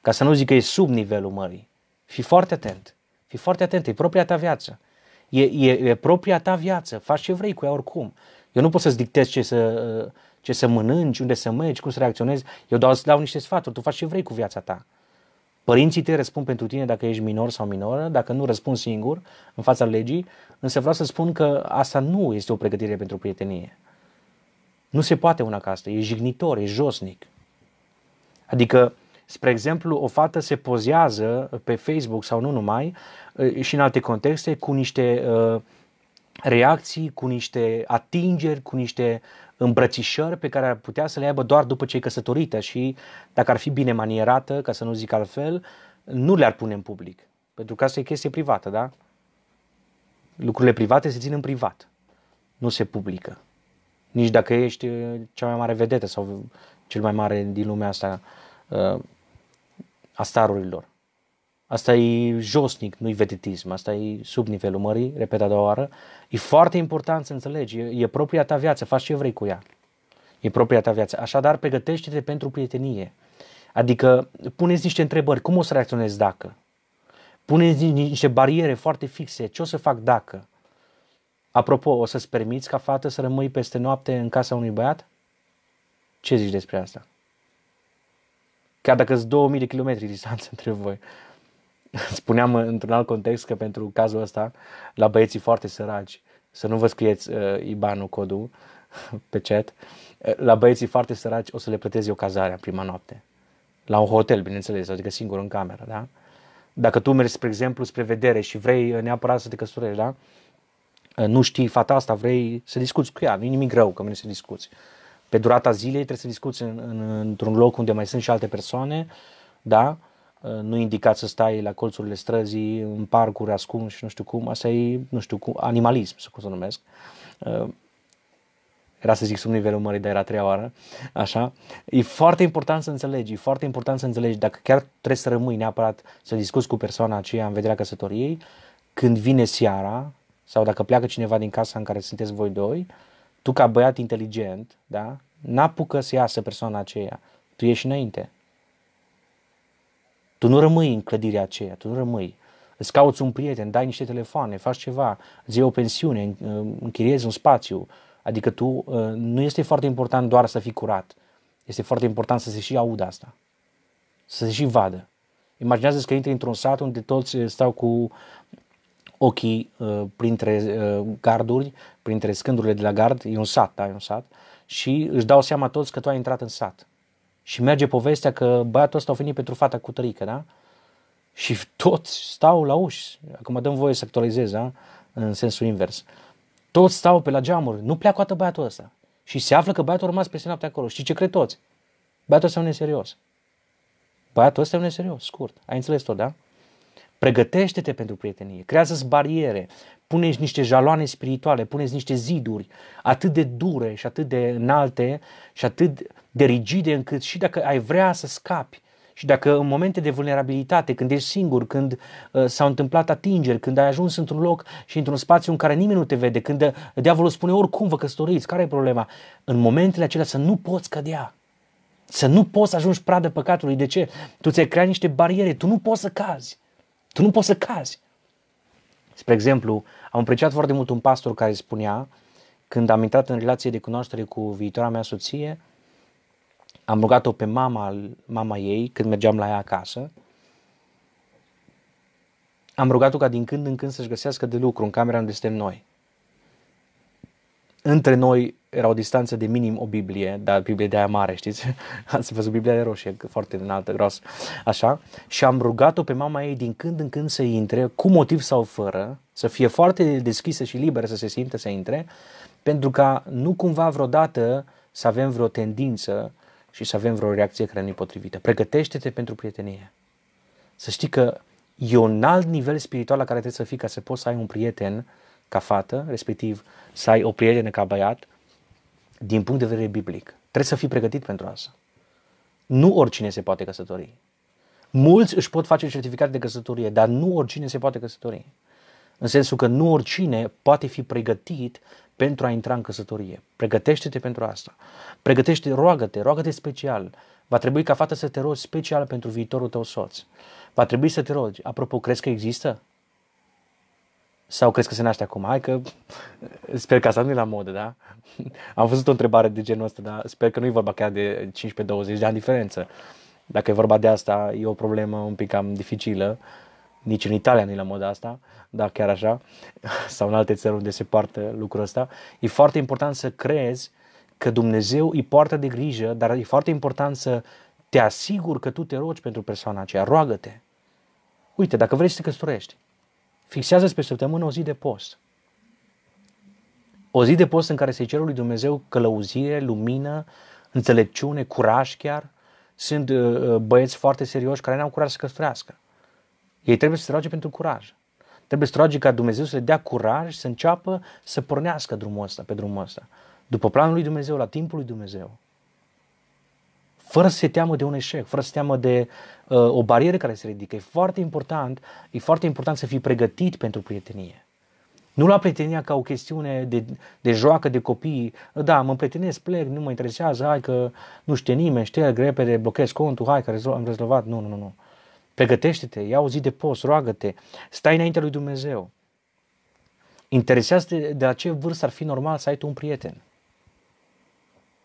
Ca să nu zic că e sub nivelul mării. Fii foarte atent. Fii foarte atent. E propria ta viață. E, e, e propria ta viață. Faci ce vrei cu ea oricum. Eu nu pot să-ți dictez ce să, ce să mănânci, unde să mergi, cum să reacționezi. Eu dau, îți dau niște sfaturi. Tu faci ce vrei cu viața ta. Părinții te răspund pentru tine dacă ești minor sau minoră, dacă nu răspund singur în fața legii, însă vreau să spun că asta nu este o pregătire pentru prietenie. Nu se poate una ca asta, e jignitor, e josnic. Adică, spre exemplu, o fată se pozează pe Facebook sau nu numai și în alte contexte cu niște uh, reacții, cu niște atingeri, cu niște îmbrățișări pe care ar putea să le aibă doar după ce e căsătorită și dacă ar fi bine manierată, ca să nu zic altfel, nu le-ar pune în public. Pentru că asta e chestie privată, da? Lucrurile private se țin în privat, nu se publică. Nici dacă ești uh, cea mai mare vedetă sau cel mai mare din lumea asta uh, a starurilor. Asta e josnic, nu-i vedetism, asta e sub nivelul mării, repet a doua oară. E foarte important să înțelegi, e, e propria ta viață, faci ce vrei cu ea. E propria ta viață. Așadar, pregătește-te pentru prietenie. Adică, puneți niște întrebări, cum o să reacționezi dacă? Puneți niște bariere foarte fixe, ce o să fac dacă? Apropo, o să-ți permiți ca fată să rămâi peste noapte în casa unui băiat? Ce zici despre asta? Chiar dacă sunt 2000 de kilometri distanță între voi. spuneam uh, într-un alt context că pentru cazul ăsta, la băieții foarte săraci, să nu vă scrieți uh, IBAN-ul, codul pe chat, uh, la băieții foarte săraci o să le plătezi o cazare în prima noapte. La un hotel, bineînțeles, adică singur în cameră, da? Dacă tu mergi, spre exemplu, spre vedere și vrei uh, neapărat să te căsătorești, da? Nu știi fata asta, vrei să discuți cu ea, nu e nimic rău că vine să discuți. Pe durata zilei trebuie să discuți în, în, într-un loc unde mai sunt și alte persoane, da? Uh, Uh, nu indicat să stai la colțurile străzii, în parcuri ascuns și nu știu cum, asta e, nu știu cum, animalism, să cum să numesc. Uh, era să zic sub nivelul mării, dar era treia oară, așa. E foarte important să înțelegi, e foarte important să înțelegi, dacă chiar trebuie să rămâi neapărat să discuți cu persoana aceea în vederea căsătoriei, când vine seara sau dacă pleacă cineva din casa în care sunteți voi doi, tu ca băiat inteligent, da, n-apucă să iasă persoana aceea, tu ieși înainte tu nu rămâi în clădirea aceea, tu nu rămâi. Îți cauți un prieten, dai niște telefoane, faci ceva, îți iei o pensiune, închiriezi un spațiu. Adică tu, uh, nu este foarte important doar să fii curat. Este foarte important să se și audă asta. Să se și vadă. Imaginează-ți că intri într-un sat unde toți uh, stau cu ochii uh, printre uh, garduri, printre scândurile de la gard, e un sat, da, e un sat, și își dau seama toți că tu ai intrat în sat. Și merge povestea că băiatul ăsta a venit pentru fata cu trică, da? Și toți stau la uși. Acum dăm voie să actualizez, da? În sensul invers. Toți stau pe la geamuri. Nu pleacă toată băiatul ăsta. Și se află că băiatul a rămas peste noapte acolo. Și ce cred toți? Băiatul ăsta e un serios. Băiatul ăsta e un serios, scurt. Ai înțeles tot, da? Pregătește-te pentru prietenie, creează-ți bariere, puneți niște jaloane spirituale, puneți niște ziduri atât de dure și atât de înalte și atât de rigide încât și dacă ai vrea să scapi și dacă în momente de vulnerabilitate, când ești singur, când uh, s-au întâmplat atingeri, când ai ajuns într-un loc și într-un spațiu în care nimeni nu te vede, când uh, diavolul spune oricum vă căsătoriți, care e problema? În momentele acelea să nu poți cădea. Să nu poți să ajungi pradă păcatului. De ce? Tu ți-ai creat niște bariere. Tu nu poți să cazi. Tu nu poți să cazi. Spre exemplu, uh, am apreciat foarte mult un pastor care spunea, când am intrat în relație de cunoaștere cu viitoarea mea soție, am rugat-o pe mama, mama ei când mergeam la ea acasă. Am rugat-o ca din când în când să-și găsească de lucru în camera unde suntem noi. Între noi era o distanță de minim o Biblie, dar Biblie de aia mare, știți? Ați văzut Biblia de roșie, foarte înaltă, gros, așa. Și am rugat-o pe mama ei din când în când să intre, cu motiv sau fără, să fie foarte deschisă și liberă să se simtă să intre, pentru ca nu cumva vreodată să avem vreo tendință și să avem vreo reacție care nu-i potrivită. Pregătește-te pentru prietenie. Să știi că e un alt nivel spiritual la care trebuie să fii ca să poți să ai un prieten ca fată, respectiv să ai o prietenă ca băiat, din punct de vedere biblic. Trebuie să fii pregătit pentru asta. Nu oricine se poate căsători. Mulți își pot face certificat de căsătorie, dar nu oricine se poate căsători. În sensul că nu oricine poate fi pregătit pentru a intra în căsătorie. Pregătește-te pentru asta. Pregătește, roagă-te, roagă-te special. Va trebui ca fată să te rogi special pentru viitorul tău soț. Va trebui să te rogi. Apropo, crezi că există? Sau crezi că se naște acum? Hai că sper că asta nu e la modă, da? Am văzut o întrebare de genul ăsta, dar sper că nu e vorba chiar de 15-20 de ani diferență. Dacă e vorba de asta, e o problemă un pic cam dificilă. Nici în Italia nu e la modă asta, da, chiar așa, sau în alte țări unde se poartă lucrul ăsta. E foarte important să crezi că Dumnezeu îi poartă de grijă, dar e foarte important să te asiguri că tu te rogi pentru persoana aceea. Roagă-te! Uite, dacă vrei să te căsătorești, fixează pe săptămână o zi de post. O zi de post în care se i cerul lui Dumnezeu călăuzire, lumină, înțelepciune, curaj chiar. Sunt uh, uh, băieți foarte serioși care n-au curaj să căsătorească. Ei trebuie să se roage pentru curaj. Trebuie să roage ca Dumnezeu să le dea curaj, să înceapă să pornească drumul ăsta, pe drumul ăsta. După planul lui Dumnezeu, la timpul lui Dumnezeu fără să se teamă de un eșec, fără să se teamă de uh, o barieră care se ridică. E foarte important, e foarte important să fii pregătit pentru prietenie. Nu la prietenia ca o chestiune de, de joacă de copii. Da, mă împrietenesc, plec, nu mă interesează, hai că nu știe nimeni, grepe de blochez contul, hai că rezolv, am rezolvat. Nu, nu, nu. nu. Pregătește-te, ia o zi de post, roagă-te, stai înainte lui Dumnezeu. Interesează-te de la ce vârstă ar fi normal să ai tu un prieten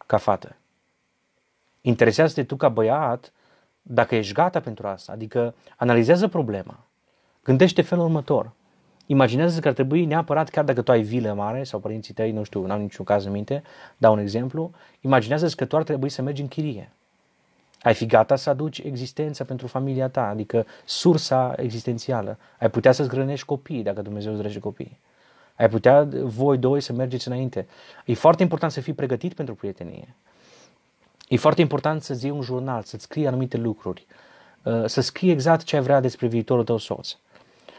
ca fată. Interesează-te tu ca băiat dacă ești gata pentru asta. Adică analizează problema. Gândește felul următor. Imaginează-ți că ar trebui neapărat, chiar dacă tu ai vile mare sau părinții tăi, nu știu, n-am niciun caz în minte, dau un exemplu, imaginează-ți că tu ar trebui să mergi în chirie. Ai fi gata să aduci existența pentru familia ta, adică sursa existențială. Ai putea să-ți grănești copiii dacă Dumnezeu îți grănește copiii. Ai putea voi doi să mergeți înainte. E foarte important să fii pregătit pentru prietenie. E foarte important să-ți iei un jurnal, să-ți scrii anumite lucruri, uh, să scrii exact ce ai vrea despre viitorul tău soț.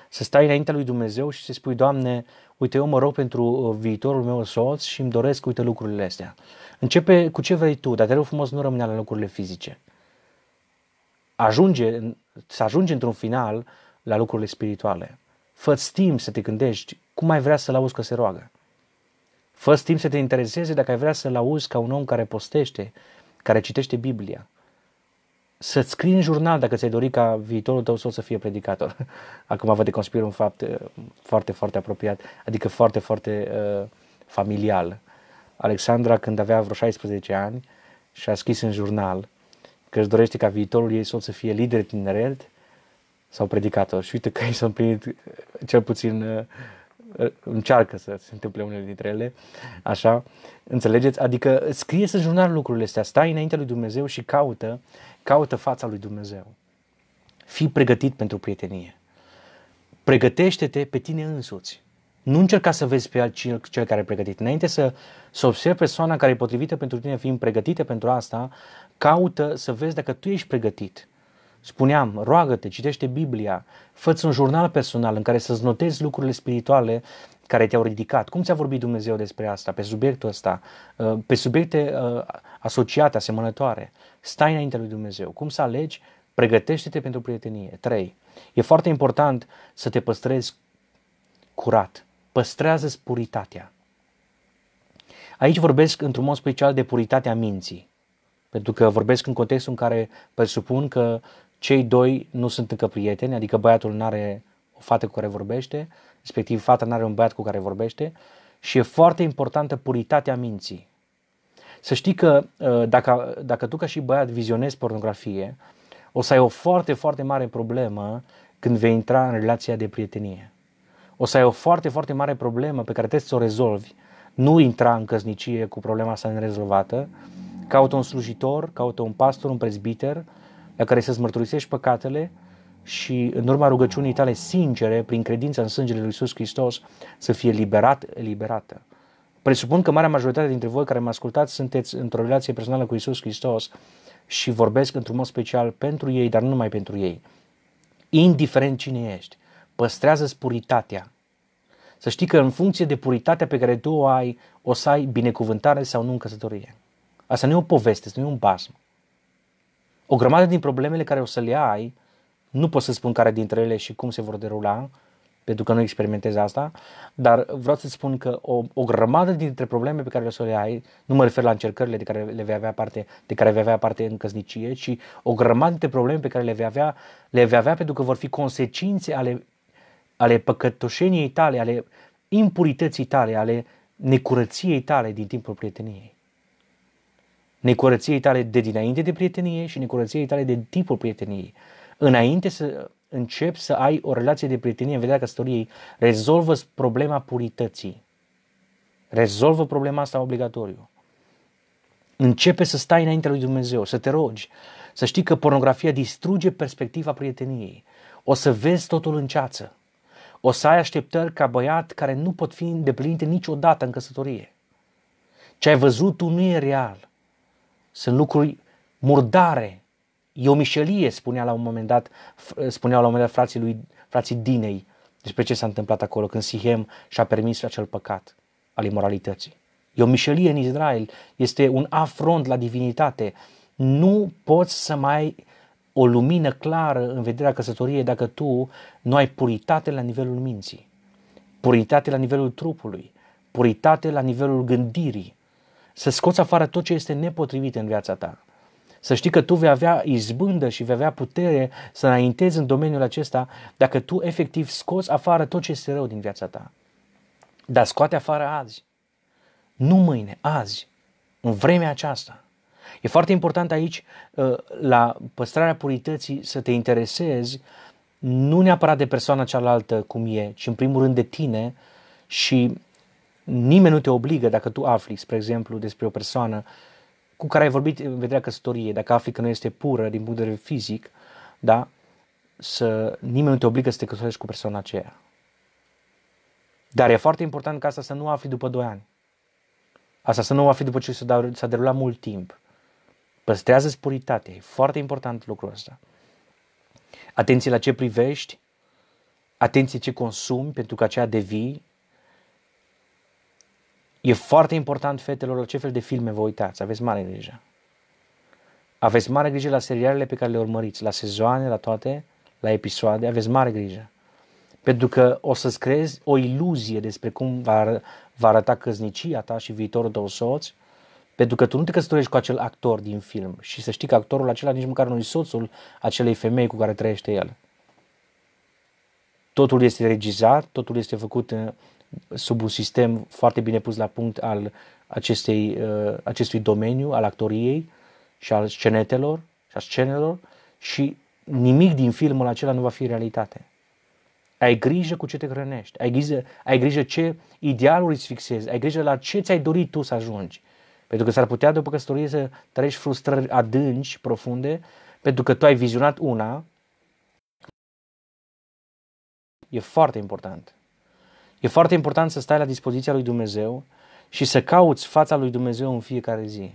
Să stai înaintea lui Dumnezeu și să spui, Doamne, uite, eu mă rog pentru uh, viitorul meu soț și îmi doresc, uite, lucrurile astea. Începe cu ce vrei tu, dar te rog frumos nu rămâne la lucrurile fizice. Ajunge, să ajungi într-un final la lucrurile spirituale. Fă-ți timp să te gândești cum ai vrea să-L auzi că se roagă. Fă-ți timp să te intereseze dacă ai vrea să-L auzi ca un om care postește, care citește Biblia, să-ți scrii în jurnal dacă ți-ai dori ca viitorul tău soț să fie predicator. Acum vă deconspir un fapt uh, foarte, foarte apropiat, adică foarte, foarte uh, familial. Alexandra, când avea vreo 16 ani, și-a scris în jurnal că își dorește ca viitorul ei soț să fie lider tineret sau predicator. Și uite că i s-a împlinit uh, cel puțin uh, Ă, încearcă să se întâmple unele dintre ele, așa, înțelegeți? Adică scrie să jurnal lucrurile astea, stai înainte lui Dumnezeu și caută, caută fața lui Dumnezeu. Fii pregătit pentru prietenie. Pregătește-te pe tine însuți. Nu încerca să vezi pe cel, cel care e pregătit. Înainte să, să observi persoana care e potrivită pentru tine, fiind pregătită pentru asta, caută să vezi dacă tu ești pregătit Spuneam, roagă-te, citește Biblia, fă un jurnal personal în care să-ți notezi lucrurile spirituale care te-au ridicat. Cum ți-a vorbit Dumnezeu despre asta, pe subiectul ăsta, uh, pe subiecte uh, asociate, asemănătoare? Stai înainte lui Dumnezeu. Cum să alegi? Pregătește-te pentru prietenie. 3. E foarte important să te păstrezi curat. păstrează puritatea. Aici vorbesc într-un mod special de puritatea minții, pentru că vorbesc în contextul în care presupun că cei doi nu sunt încă prieteni, adică băiatul nu are o fată cu care vorbește, respectiv fata nu are un băiat cu care vorbește și e foarte importantă puritatea minții. Să știi că uh, dacă, dacă tu ca și băiat vizionezi pornografie, o să ai o foarte, foarte mare problemă când vei intra în relația de prietenie. O să ai o foarte, foarte mare problemă pe care trebuie să o rezolvi. Nu intra în căsnicie cu problema asta nerezolvată. Caută un slujitor, caută un pastor, un prezbiter, la care să-ți mărturisești păcatele și în urma rugăciunii tale sincere, prin credința în sângele lui Iisus Hristos, să fie liberat, eliberată. Presupun că marea majoritate dintre voi care mă ascultați sunteți într-o relație personală cu Iisus Hristos și vorbesc într-un mod special pentru ei, dar nu numai pentru ei. Indiferent cine ești, păstrează-ți puritatea. Să știi că în funcție de puritatea pe care tu o ai, o să ai binecuvântare sau nu în căsătorie. Asta nu e o poveste, nu e un basm o grămadă din problemele care o să le ai, nu pot să spun care dintre ele și cum se vor derula, pentru că nu experimentez asta, dar vreau să spun că o, o grămadă dintre probleme pe care o să le ai, nu mă refer la încercările de care le vei avea parte, de care vei avea parte în căsnicie, ci o grămadă dintre probleme pe care le vei avea, le vei avea pentru că vor fi consecințe ale, ale păcătoșeniei tale, ale impurității tale, ale necurăției tale din timpul prieteniei. Necurăției tale de dinainte de prietenie și necurăției tale de tipul prieteniei. Înainte să începi să ai o relație de prietenie în vederea căsătoriei, rezolvă problema purității. Rezolvă problema asta obligatoriu. Începe să stai înaintea lui Dumnezeu, să te rogi, să știi că pornografia distruge perspectiva prieteniei. O să vezi totul în ceață. O să ai așteptări ca băiat care nu pot fi îndeplinite niciodată în căsătorie. Ce ai văzut tu nu e real. Sunt lucruri murdare. E o mișelie, spunea la un moment dat, spuneau la un moment dat frații, lui, frații Dinei despre ce s-a întâmplat acolo când Sihem și-a permis acel păcat al imoralității. E o mișelie în Israel, este un afront la divinitate. Nu poți să mai o lumină clară în vederea căsătoriei dacă tu nu ai puritate la nivelul minții, puritate la nivelul trupului, puritate la nivelul gândirii, să scoți afară tot ce este nepotrivit în viața ta. Să știi că tu vei avea izbândă și vei avea putere să înaintezi în domeniul acesta dacă tu efectiv scoți afară tot ce este rău din viața ta. Dar scoate afară azi. Nu mâine, azi. În vremea aceasta. E foarte important aici, ă, la păstrarea purității, să te interesezi nu neapărat de persoana cealaltă cum e, ci în primul rând de tine și Nimeni nu te obligă dacă tu afli, spre exemplu, despre o persoană cu care ai vorbit în vederea căsătoriei, dacă afli că nu este pură din punct de vedere fizic, da? Să, nimeni nu te obligă să te căsătorești cu persoana aceea. Dar e foarte important ca asta să nu afli după 2 ani. Asta să nu afli după ce s-a derulat mult timp. Păstrează-ți puritatea. E foarte important lucrul ăsta. Atenție la ce privești, atenție ce consumi pentru că aceea devii, E foarte important, fetelor, ce fel de filme vă uitați. Aveți mare grijă. Aveți mare grijă la serialele pe care le urmăriți, la sezoane, la toate, la episoade. Aveți mare grijă. Pentru că o să-ți creezi o iluzie despre cum va, va arăta căznicia ta și viitorul tău soț, pentru că tu nu te căsătorești cu acel actor din film și să știi că actorul acela nici măcar nu e soțul acelei femei cu care trăiește el. Totul este regizat, totul este făcut sub un sistem foarte bine pus la punct al acestei, uh, acestui domeniu, al actoriei și al scenetelor și al scenelor și nimic din filmul acela nu va fi realitate. Ai grijă cu ce te hrănești, ai grijă, ai grijă ce idealuri îți fixezi, ai grijă la ce ți-ai dorit tu să ajungi. Pentru că s-ar putea după căsătorie să trăiești frustrări adânci, profunde, pentru că tu ai vizionat una. E foarte important. E foarte important să stai la dispoziția lui Dumnezeu și să cauți fața lui Dumnezeu în fiecare zi.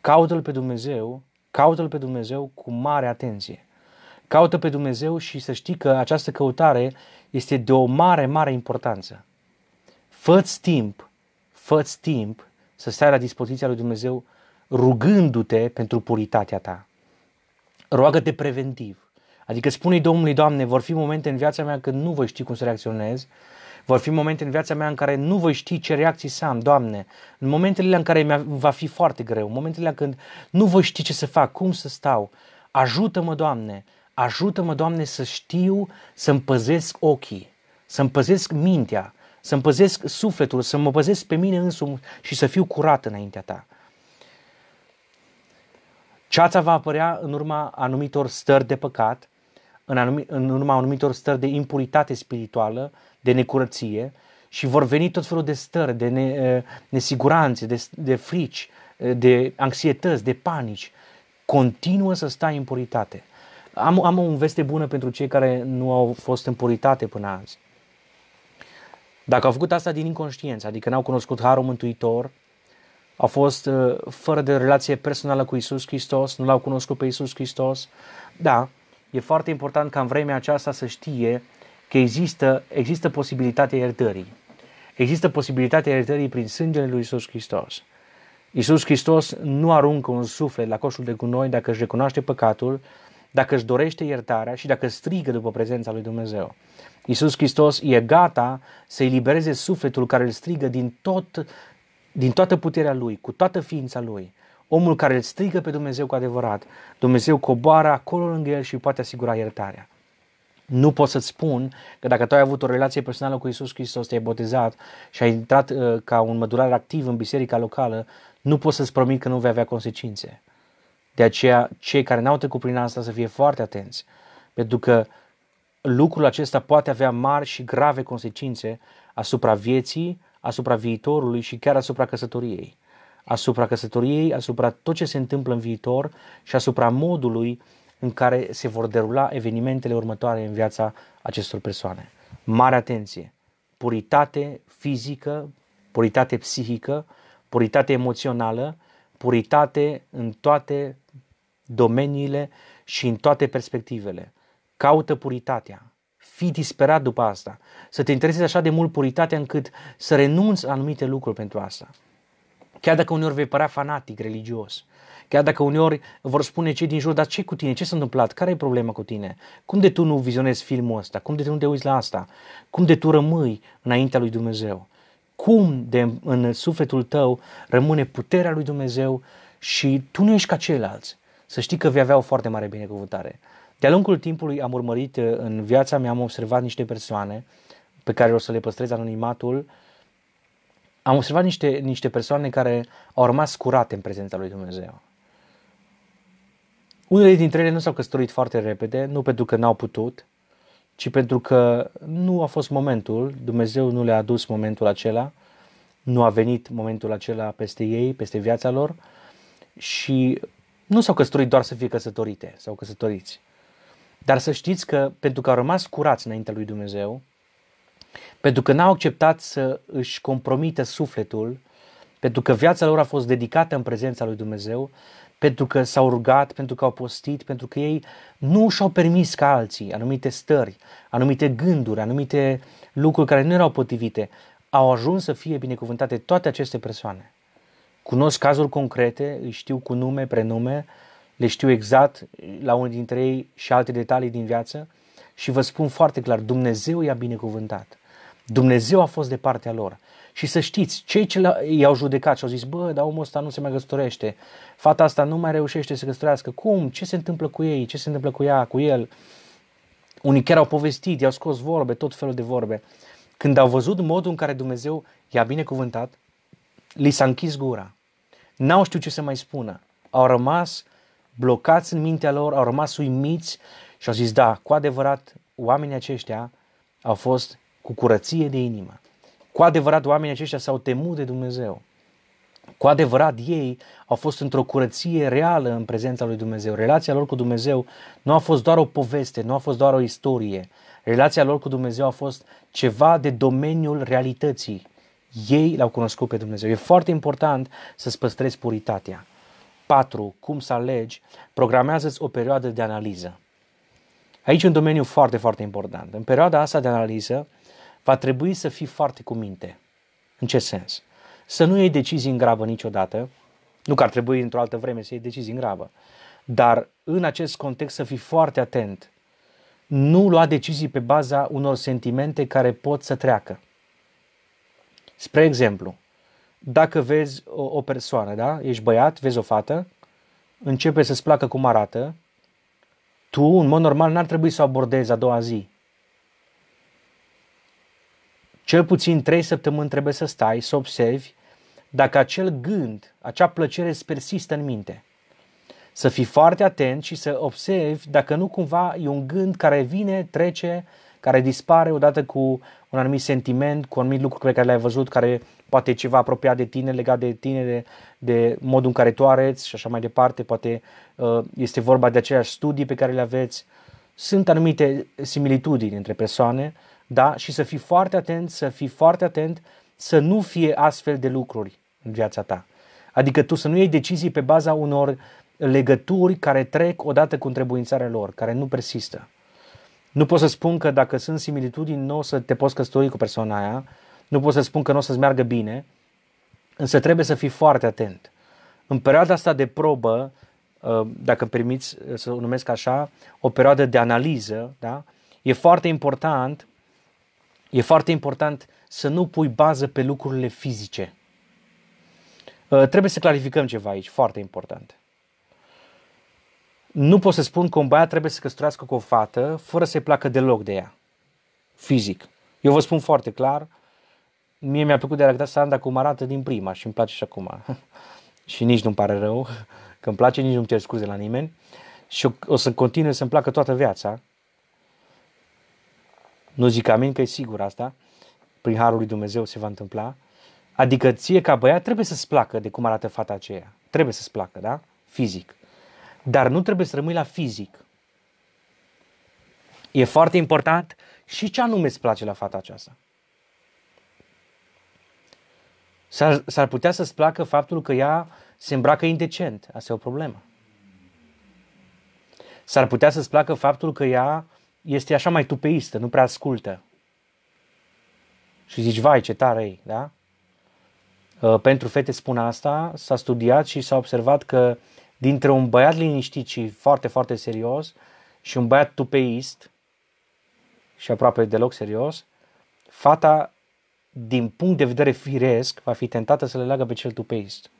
Caută-L pe Dumnezeu, caută-L pe Dumnezeu cu mare atenție. Caută pe Dumnezeu și să știi că această căutare este de o mare, mare importanță. Fă-ți timp, fă-ți timp să stai la dispoziția lui Dumnezeu rugându-te pentru puritatea ta. Roagă-te preventiv. Adică spune i Domnului, Doamne, vor fi momente în viața mea când nu voi ști cum să reacționez, vor fi momente în viața mea în care nu voi ști ce reacții să am, Doamne. În momentele în care va fi foarte greu, momentele în când nu voi ști ce să fac, cum să stau. Ajută-mă, Doamne, ajută-mă, Doamne, să știu să-mi păzesc ochii, să-mi păzesc mintea, să-mi păzesc sufletul, să mă păzesc pe mine însumi și să fiu curat înaintea Ta. Ceața va apărea în urma anumitor stări de păcat, în, anumi, în urma anumitor stări de impuritate spirituală, de necurăție și vor veni tot felul de stări, de ne, eh, nesiguranțe, de, de frici, eh, de anxietăți, de panici. Continuă să stai în puritate. Am, am o veste bună pentru cei care nu au fost în puritate până azi. Dacă au făcut asta din inconștiență, adică n-au cunoscut Harul Mântuitor, au fost uh, fără de relație personală cu Isus Hristos, nu l-au cunoscut pe Isus Hristos, da, e foarte important ca în vremea aceasta să știe că există, există posibilitatea iertării. Există posibilitatea iertării prin sângele lui Isus Hristos. Isus Hristos nu aruncă un suflet la coșul de gunoi dacă își recunoaște păcatul, dacă își dorește iertarea și dacă strigă după prezența lui Dumnezeu. Isus Hristos e gata să elibereze sufletul care îl strigă din, tot, din toată puterea lui, cu toată ființa lui. Omul care îl strigă pe Dumnezeu cu adevărat, Dumnezeu coboară acolo lângă el și poate asigura iertarea nu pot să-ți spun că dacă tu ai avut o relație personală cu Isus Hristos, te-ai botezat și ai intrat uh, ca un mădurar activ în biserica locală, nu pot să-ți promit că nu vei avea consecințe. De aceea, cei care n-au trecut prin asta să fie foarte atenți, pentru că lucrul acesta poate avea mari și grave consecințe asupra vieții, asupra viitorului și chiar asupra căsătoriei. Asupra căsătoriei, asupra tot ce se întâmplă în viitor și asupra modului uh, în care se vor derula evenimentele următoare în viața acestor persoane. Mare atenție! Puritate fizică, puritate psihică, puritate emoțională, puritate în toate domeniile și în toate perspectivele. Caută puritatea. Fii disperat după asta. Să te interesezi așa de mult puritatea încât să renunți anumite lucruri pentru asta. Chiar dacă uneori vei părea fanatic religios, Chiar dacă uneori vor spune cei din jur, dar ce cu tine? Ce s-a întâmplat? Care e problema cu tine? Cum de tu nu vizionezi filmul ăsta? Cum de tu nu te uiți la asta? Cum de tu rămâi înaintea lui Dumnezeu? Cum de în sufletul tău rămâne puterea lui Dumnezeu și tu nu ești ca ceilalți? Să știi că vei avea o foarte mare binecuvântare. De-a lungul timpului am urmărit uh, în viața mea, am observat niște persoane pe care o să le păstrez anonimatul. Am observat niște, niște persoane care au rămas curate în prezența lui Dumnezeu. Unele dintre ele nu s-au căsătorit foarte repede, nu pentru că n-au putut, ci pentru că nu a fost momentul, Dumnezeu nu le-a adus momentul acela, nu a venit momentul acela peste ei, peste viața lor și nu s-au căsătorit doar să fie căsătorite sau căsătoriți. Dar să știți că pentru că au rămas curați înaintea lui Dumnezeu, pentru că n-au acceptat să își compromită sufletul, pentru că viața lor a fost dedicată în prezența lui Dumnezeu, pentru că s-au rugat, pentru că au postit, pentru că ei nu și-au permis ca alții anumite stări, anumite gânduri, anumite lucruri care nu erau potrivite. Au ajuns să fie binecuvântate toate aceste persoane. Cunosc cazuri concrete, îi știu cu nume, prenume, le știu exact la unul dintre ei și alte detalii din viață și vă spun foarte clar, Dumnezeu i-a binecuvântat. Dumnezeu a fost de partea lor. Și să știți, cei ce i-au judecat și au zis, bă, dar omul ăsta nu se mai căsătorește, fata asta nu mai reușește să se căsătorească, cum, ce se întâmplă cu ei, ce se întâmplă cu ea, cu el. Unii chiar au povestit, i-au scos vorbe, tot felul de vorbe. Când au văzut modul în care Dumnezeu i-a binecuvântat, li s-a închis gura. N-au știut ce să mai spună. Au rămas blocați în mintea lor, au rămas uimiți și au zis, da, cu adevărat, oamenii aceștia au fost cu curăție de inimă. Cu adevărat, oamenii aceștia s-au temut de Dumnezeu. Cu adevărat, ei au fost într-o curăție reală în prezența lui Dumnezeu. Relația lor cu Dumnezeu nu a fost doar o poveste, nu a fost doar o istorie. Relația lor cu Dumnezeu a fost ceva de domeniul realității. Ei l-au cunoscut pe Dumnezeu. E foarte important să-ți păstrezi puritatea. 4. Cum să alegi? Programează-ți o perioadă de analiză. Aici un domeniu foarte, foarte important. În perioada asta de analiză, va trebui să fii foarte cu minte. În ce sens? Să nu iei decizii în grabă niciodată, nu că ar trebui într-o altă vreme să iei decizii în grabă, dar în acest context să fii foarte atent. Nu lua decizii pe baza unor sentimente care pot să treacă. Spre exemplu, dacă vezi o, o persoană, da? ești băiat, vezi o fată, începe să-ți placă cum arată, tu, în mod normal, n-ar trebui să o abordezi a doua zi. Cel puțin trei săptămâni trebuie să stai, să observi dacă acel gând, acea plăcere îți persistă în minte. Să fii foarte atent și să observi dacă nu cumva e un gând care vine, trece, care dispare odată cu un anumit sentiment, cu un anumit lucru pe care l-ai văzut, care poate e ceva apropiat de tine, legat de tine, de, de modul în care tu areți și așa mai departe, poate uh, este vorba de aceleași studii pe care le aveți. Sunt anumite similitudini între persoane da? Și să fii foarte atent, să fii foarte atent să nu fie astfel de lucruri în viața ta. Adică tu să nu iei decizii pe baza unor legături care trec odată cu întrebuințarea lor, care nu persistă. Nu pot să spun că dacă sunt similitudini, nu o să te poți căsători cu persoana aia, nu pot să spun că nu o să-ți meargă bine, însă trebuie să fii foarte atent. În perioada asta de probă, uh, dacă permiți uh, să o numesc așa, o perioadă de analiză, da? e foarte important E foarte important să nu pui bază pe lucrurile fizice. Uh, trebuie să clarificăm ceva aici, foarte important. Nu pot să spun că un băiat trebuie să căsătorească cu o fată fără să-i placă deloc de ea, fizic. Eu vă spun foarte clar, mie mi-a plăcut de să Sanda cum arată din prima și îmi place și acum. și nici nu-mi pare rău că îmi place, nici nu-mi cer scuze la nimeni. Și o, o să continue să-mi placă toată viața, nu zic amin că e sigur asta, prin harul lui Dumnezeu se va întâmpla. Adică ție ca băiat trebuie să-ți placă de cum arată fata aceea. Trebuie să-ți placă, da? Fizic. Dar nu trebuie să rămâi la fizic. E foarte important și ce anume îți place la fata aceasta. S-ar, s-ar putea să-ți placă faptul că ea se îmbracă indecent. Asta e o problemă. S-ar putea să-ți placă faptul că ea este așa mai tupeistă, nu prea ascultă. Și zici, vai, ce tare e, da? Uh, pentru fete spun asta, s-a studiat și s-a observat că dintre un băiat liniștit și foarte, foarte serios și un băiat tupeist și aproape deloc serios, fata, din punct de vedere firesc, va fi tentată să le leagă pe cel tupeist.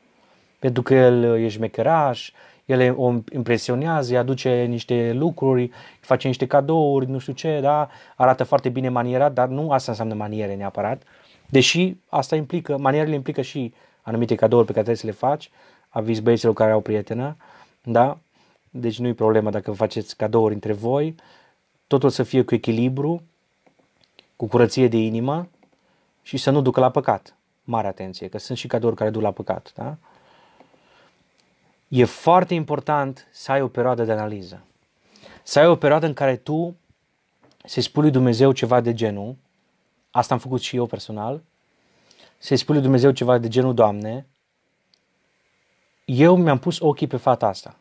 Pentru că el uh, e șmecheraș, el o impresionează, îi aduce niște lucruri, îi face niște cadouri, nu știu ce, da? arată foarte bine maniera, dar nu asta înseamnă maniere neapărat. Deși asta implică, manierele implică și anumite cadouri pe care trebuie să le faci, aviz băieților care au prietenă, da? Deci nu e problema dacă faceți cadouri între voi, totul să fie cu echilibru, cu curăție de inimă și să nu ducă la păcat. Mare atenție, că sunt și cadouri care duc la păcat, da? E foarte important să ai o perioadă de analiză. Să ai o perioadă în care tu să-i spui lui Dumnezeu ceva de genul, asta am făcut și eu personal, să-i spui lui Dumnezeu ceva de genul, Doamne, eu mi-am pus ochii pe fata asta.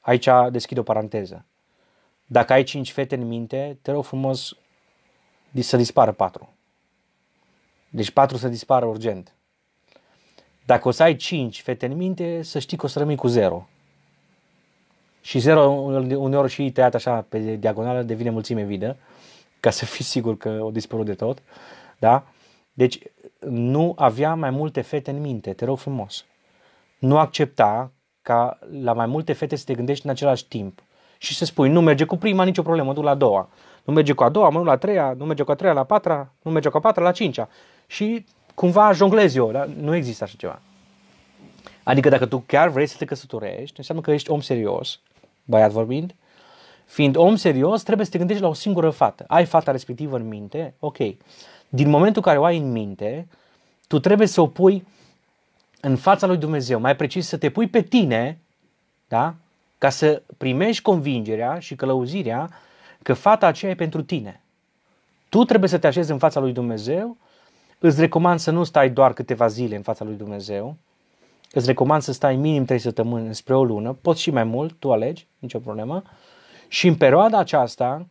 Aici deschid o paranteză. Dacă ai cinci fete în minte, te rog frumos să dispară patru. Deci patru să dispară urgent. Dacă o să ai 5 fete în minte, să știi că o să rămâi cu 0. Și 0 uneori și tăiat așa pe diagonală devine mulțime vidă, ca să fii sigur că o dispărut de tot. Da? Deci nu avea mai multe fete în minte, te rog frumos. Nu accepta ca la mai multe fete să te gândești în același timp și să spui, nu merge cu prima, nicio problemă, duc la a doua. Nu merge cu a doua, mă duc la a treia, nu merge cu a treia, la a patra, nu merge cu a patra, la a cincea. Și cumva jonglez eu, dar nu există așa ceva. Adică dacă tu chiar vrei să te căsătorești, înseamnă că ești om serios, băiat vorbind, fiind om serios, trebuie să te gândești la o singură fată. Ai fata respectivă în minte, ok. Din momentul care o ai în minte, tu trebuie să o pui în fața lui Dumnezeu, mai precis să te pui pe tine, da? Ca să primești convingerea și călăuzirea că fata aceea e pentru tine. Tu trebuie să te așezi în fața lui Dumnezeu Îți recomand să nu stai doar câteva zile în fața lui Dumnezeu. Îți recomand să stai minim 3 săptămâni spre o lună, poți și mai mult, tu alegi, nicio problemă. Și în perioada aceasta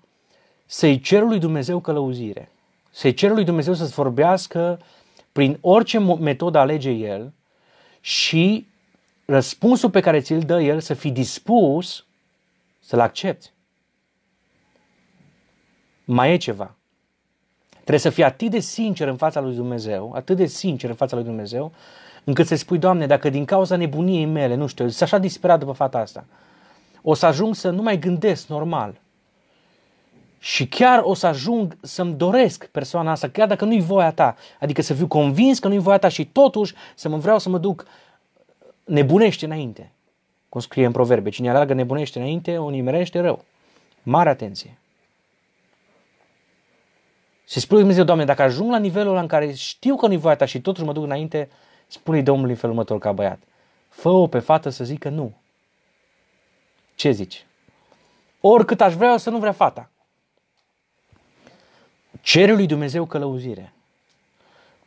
să-i cer lui Dumnezeu călăuzire. Să-i cer lui Dumnezeu să-ți vorbească prin orice metodă alege El și răspunsul pe care ți-l dă El să fii dispus să-l accepti. Mai e ceva. Trebuie să fii atât de sincer în fața lui Dumnezeu, atât de sincer în fața lui Dumnezeu, încât să i spui, Doamne, dacă din cauza nebuniei mele, nu știu, sunt așa disperat după fata asta, o să ajung să nu mai gândesc normal. Și chiar o să ajung să-mi doresc persoana asta, chiar dacă nu-i voia ta. Adică să fiu convins că nu-i voia ta și totuși să mă vreau să mă duc nebunește înainte. Cum scrie în proverbe, cine alargă nebunește înainte, o nimerește rău. Mare atenție! Și spune Dumnezeu, Doamne, dacă ajung la nivelul ăla în care știu că nu-i voia ta și totuși mă duc înainte, spune-i Domnului în felul următor ca băiat. Fă-o pe fată să zică nu. Ce zici? Oricât aș vrea să nu vrea fata. Cere lui Dumnezeu călăuzire.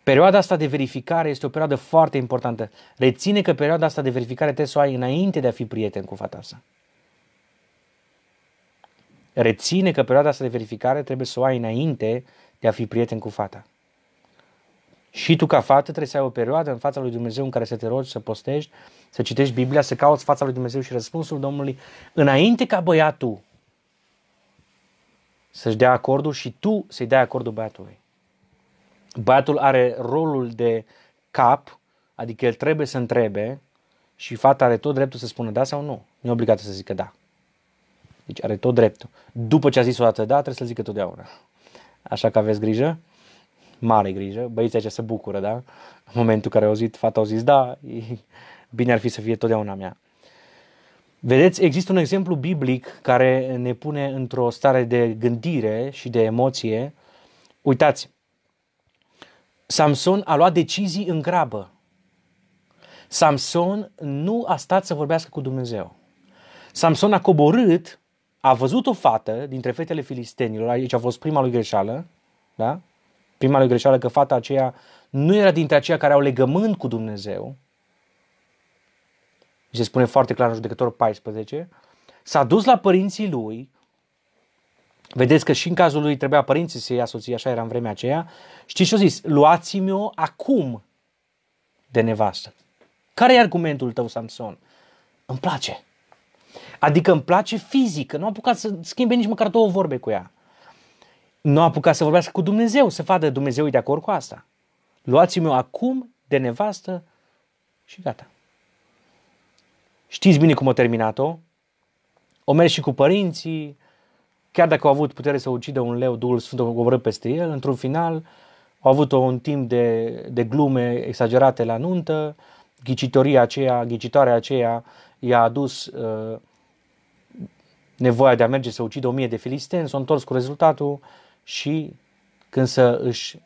Perioada asta de verificare este o perioadă foarte importantă. Reține că perioada asta de verificare trebuie să o ai înainte de a fi prieten cu fata asta. Reține că perioada asta de verificare trebuie să o ai înainte de a fi prieten cu fata. Și tu ca fată trebuie să ai o perioadă în fața lui Dumnezeu în care să te rogi, să postești, să citești Biblia, să cauți fața lui Dumnezeu și răspunsul Domnului înainte ca băiatul să-și dea acordul și tu să-i dai acordul băiatului. Băiatul are rolul de cap, adică el trebuie să întrebe și fata are tot dreptul să spună da sau nu. Nu e obligată să zică da. Deci are tot dreptul. După ce a zis o dată da, trebuie să zică totdeauna așa că aveți grijă, mare grijă, băieții aceia se bucură, da? În momentul în care au zis, fata au zis, da, bine ar fi să fie totdeauna mea. Vedeți, există un exemplu biblic care ne pune într-o stare de gândire și de emoție. Uitați, Samson a luat decizii în grabă. Samson nu a stat să vorbească cu Dumnezeu. Samson a coborât a văzut o fată dintre fetele filistenilor, aici a fost prima lui greșeală, da? prima lui greșeală că fata aceea nu era dintre aceia care au legământ cu Dumnezeu, se spune foarte clar în judecător 14, s-a dus la părinții lui, vedeți că și în cazul lui trebuia părinții să ia soție, așa era în vremea aceea, știți ce a zis? Luați-mi-o acum de nevastă. Care e argumentul tău, Samson? Îmi place. Adică îmi place fizic, nu am apucat să schimbe nici măcar două vorbe cu ea. Nu am apucat să vorbească cu Dumnezeu, să vadă Dumnezeu de acord cu asta. Luați-mi acum de nevastă și gata. Știți bine cum a terminat-o? O mers și cu părinții, chiar dacă au avut putere să ucidă un leu, Duhul Sfânt o peste el, într-un final au avut un timp de, de glume exagerate la nuntă, ghicitoria aceea, ghicitoarea aceea i-a adus uh, nevoia de a merge să ucidă o mie de filisteni, s a întors cu rezultatul și când să își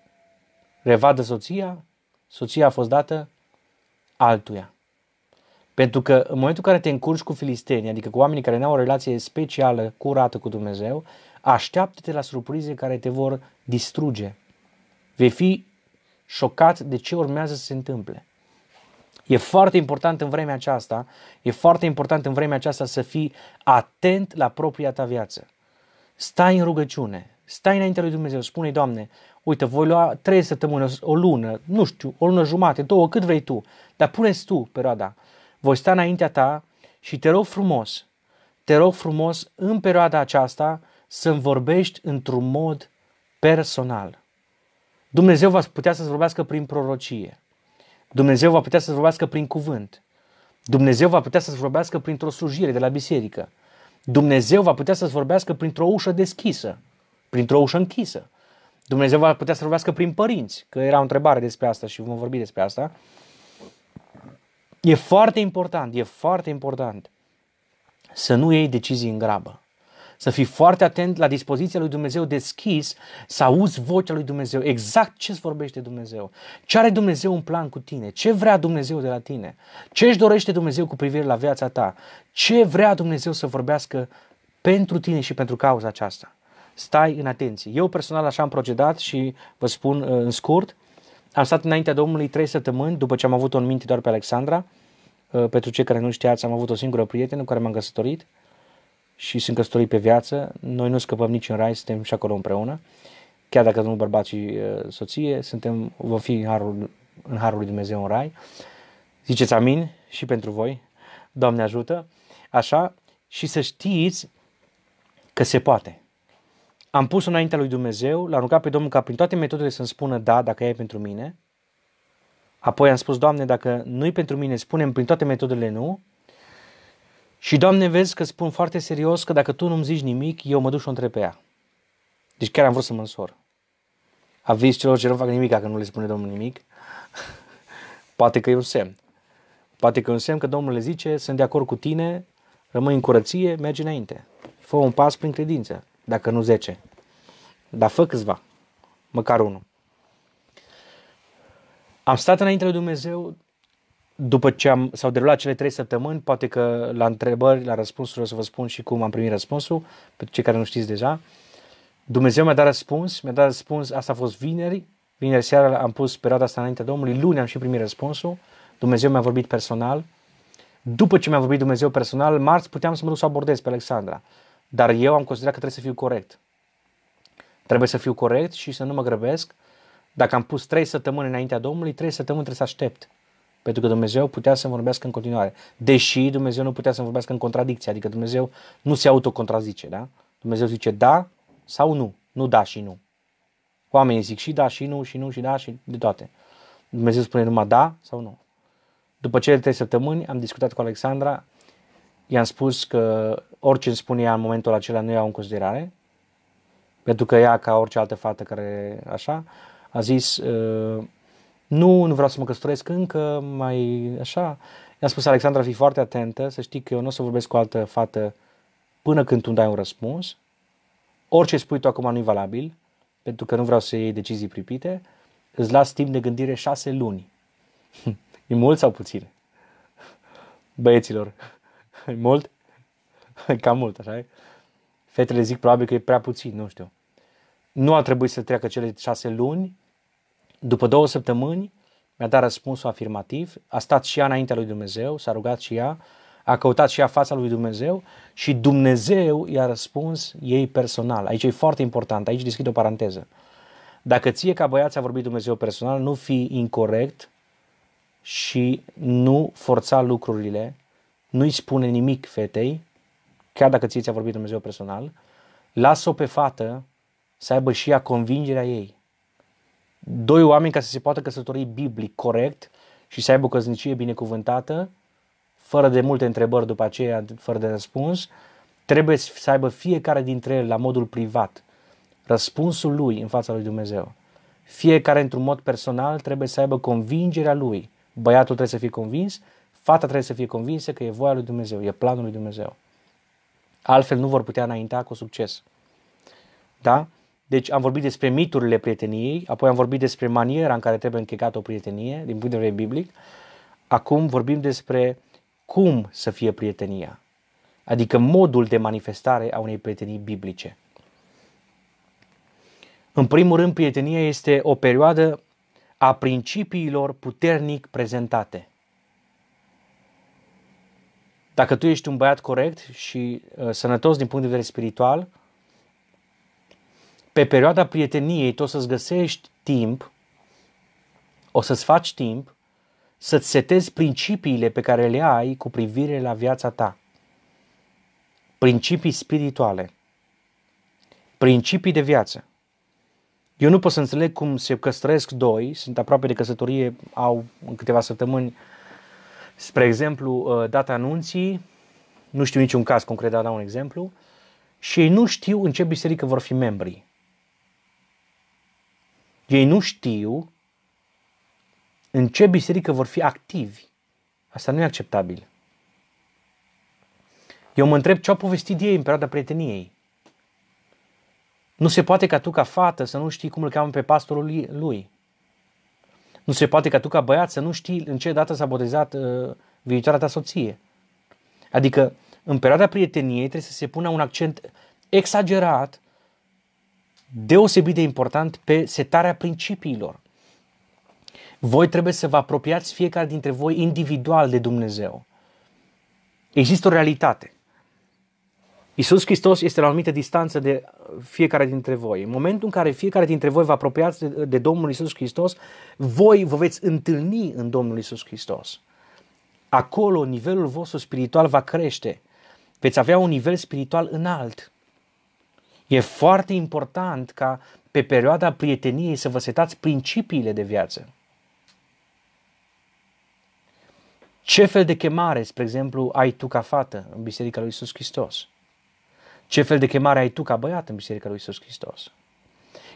revadă soția, soția a fost dată altuia. Pentru că în momentul în care te încurci cu filisteni, adică cu oamenii care nu au o relație specială, curată cu Dumnezeu, așteaptă-te la surprize care te vor distruge. Vei fi șocat de ce urmează să se întâmple. E foarte important în vremea aceasta, e foarte important în vremea aceasta să fii atent la propria ta viață. Stai în rugăciune, stai înainte lui Dumnezeu, spune Doamne, uite, voi lua trei săptămâni, o lună, nu știu, o lună jumate, două, cât vrei tu, dar puneți tu perioada. Voi sta înaintea ta și te rog frumos, te rog frumos în perioada aceasta să-mi vorbești într-un mod personal. Dumnezeu va putea să-ți vorbească prin prorocie. Dumnezeu va putea să vorbească prin cuvânt. Dumnezeu va putea să-ți vorbească printr-o slujire de la biserică. Dumnezeu va putea să-ți vorbească printr-o ușă deschisă, printr-o ușă închisă. Dumnezeu va putea să vorbească prin părinți, că era o întrebare despre asta și vom vorbi despre asta. E foarte important, e foarte important să nu iei decizii în grabă să fii foarte atent la dispoziția lui Dumnezeu deschis, să auzi vocea lui Dumnezeu, exact ce îți vorbește Dumnezeu, ce are Dumnezeu în plan cu tine, ce vrea Dumnezeu de la tine, ce își dorește Dumnezeu cu privire la viața ta, ce vrea Dumnezeu să vorbească pentru tine și pentru cauza aceasta. Stai în atenție. Eu personal așa am procedat și vă spun uh, în scurt, am stat înaintea Domnului trei săptămâni după ce am avut-o în minte doar pe Alexandra, uh, pentru cei care nu știați, am avut o singură prietenă cu care m-am căsătorit. Uh, și sunt căsătorii pe viață, noi nu scăpăm nici în rai, suntem și acolo împreună. Chiar dacă nu bărbat și uh, soție, suntem, vom fi în harul, în harul lui Dumnezeu în rai. Ziceți amin și pentru voi. Doamne ajută. Așa, și să știți că se poate. Am pus înaintea lui Dumnezeu, l-am rugat pe Domnul ca prin toate metodele să-mi spună da, dacă e pentru mine. Apoi am spus, Doamne, dacă nu-i pentru mine, spunem prin toate metodele nu. Și, Doamne, vezi că spun foarte serios că dacă Tu nu-mi zici nimic, eu mă duc și o întreb pe ea. Deci chiar am vrut să mă însor. Aviz celor ce nu fac nimic dacă nu le spune Domnul nimic. Poate că e un semn. Poate că e un semn că Domnul le zice, sunt de acord cu tine, rămâi în curăție, mergi înainte. Fă un pas prin credință, dacă nu zece. Dar fă câțiva, măcar unul. Am stat înainte de Dumnezeu după ce am, s-au derulat cele trei săptămâni, poate că la întrebări, la răspunsuri o să vă spun și cum am primit răspunsul, pentru cei care nu știți deja. Dumnezeu mi-a dat răspuns, mi-a dat răspuns, asta a fost vineri, vineri seara am pus perioada asta înaintea Domnului, luni am și primit răspunsul, Dumnezeu mi-a vorbit personal. După ce mi-a vorbit Dumnezeu personal, marți puteam să mă duc să abordez pe Alexandra, dar eu am considerat că trebuie să fiu corect. Trebuie să fiu corect și să nu mă grăbesc. Dacă am pus trei săptămâni înaintea Domnului, trei săptămâni trebuie să aștept pentru că Dumnezeu putea să vorbească în continuare. Deși Dumnezeu nu putea să vorbească în contradicție, adică Dumnezeu nu se autocontrazice, da? Dumnezeu zice da sau nu, nu da și nu. Oamenii zic și da și nu, și nu, și da, și de toate. Dumnezeu spune numai da sau nu. După cele trei săptămâni am discutat cu Alexandra, i-am spus că orice îmi spune ea în momentul acela nu iau în considerare, pentru că ea, ca orice altă fată care așa, a zis, uh, nu, nu vreau să mă căsătoresc încă, mai așa. I-am spus, Alexandra, fii foarte atentă, să știi că eu nu o să vorbesc cu altă fată până când tu îmi dai un răspuns. Orice spui tu acum nu e valabil, pentru că nu vreau să iei decizii pripite. Îți las timp de gândire șase luni. E mult sau puțin? Băieților, e mult? Cam mult, așa e? Fetele zic probabil că e prea puțin, nu știu. Nu a trebuit să treacă cele șase luni după două săptămâni mi-a dat răspunsul afirmativ, a stat și ea înaintea lui Dumnezeu, s-a rugat și ea, a căutat și ea fața lui Dumnezeu și Dumnezeu i-a răspuns ei personal. Aici e foarte important, aici deschid o paranteză. Dacă ție ca băiat a vorbit Dumnezeu personal, nu fi incorrect și nu forța lucrurile, nu-i spune nimic fetei, chiar dacă ție ți-a vorbit Dumnezeu personal, lasă-o pe fată să aibă și ea convingerea ei doi oameni ca să se poată căsători biblic corect și să aibă o căsnicie binecuvântată, fără de multe întrebări după aceea, fără de răspuns, trebuie să aibă fiecare dintre ele la modul privat răspunsul lui în fața lui Dumnezeu. Fiecare într-un mod personal trebuie să aibă convingerea lui. Băiatul trebuie să fie convins, fata trebuie să fie convinsă că e voia lui Dumnezeu, e planul lui Dumnezeu. Altfel nu vor putea înainta cu succes. Da? Deci am vorbit despre miturile prieteniei, apoi am vorbit despre maniera în care trebuie închegată o prietenie din punct de vedere biblic. Acum vorbim despre cum să fie prietenia, adică modul de manifestare a unei prietenii biblice. În primul rând, prietenia este o perioadă a principiilor puternic prezentate. Dacă tu ești un băiat corect și uh, sănătos din punct de vedere spiritual, pe perioada prieteniei tu o să-ți găsești timp, o să-ți faci timp să-ți setezi principiile pe care le ai cu privire la viața ta. Principii spirituale, principii de viață. Eu nu pot să înțeleg cum se căsătoresc doi, sunt aproape de căsătorie, au în câteva săptămâni, spre exemplu, uh, data anunții, nu știu niciun caz concret, dar dau un exemplu, și ei nu știu în ce biserică vor fi membrii. Ei nu știu în ce biserică vor fi activi. Asta nu e acceptabil. Eu mă întreb ce au povestit ei în perioada prieteniei. Nu se poate ca tu ca fată să nu știi cum îl cheamă pe pastorul lui. Nu se poate ca tu ca băiat să nu știi în ce dată s-a botezat uh, viitoarea ta soție. Adică în perioada prieteniei trebuie să se pună un accent exagerat deosebit de important pe setarea principiilor. Voi trebuie să vă apropiați fiecare dintre voi individual de Dumnezeu. Există o realitate. Isus Hristos este la o anumită distanță de fiecare dintre voi. În momentul în care fiecare dintre voi vă apropiați de, Domnul Isus Hristos, voi vă veți întâlni în Domnul Isus Hristos. Acolo nivelul vostru spiritual va crește. Veți avea un nivel spiritual înalt. E foarte important ca pe perioada prieteniei să vă setați principiile de viață. Ce fel de chemare, spre exemplu, ai tu ca fată în Biserica lui Isus Hristos? Ce fel de chemare ai tu ca băiat în Biserica lui Isus Hristos?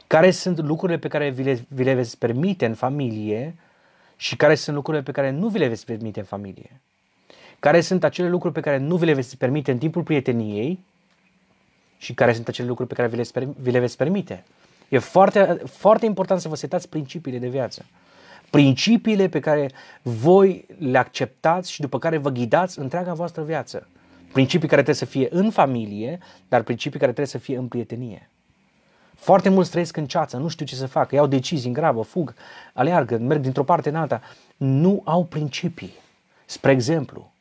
Care sunt lucrurile pe care vi le, vi le veți permite în familie și care sunt lucrurile pe care nu vi le veți permite în familie? Care sunt acele lucruri pe care nu vi le veți permite în timpul prieteniei și care sunt acele lucruri pe care vi le, vi le veți permite. E foarte, foarte important să vă setați principiile de viață. Principiile pe care voi le acceptați și după care vă ghidați întreaga voastră viață. Principii care trebuie să fie în familie, dar principii care trebuie să fie în prietenie. Foarte mulți trăiesc în ceață, nu știu ce să facă, iau decizii în grabă, fug, aleargă, merg dintr-o parte în alta. Nu au principii. Spre exemplu,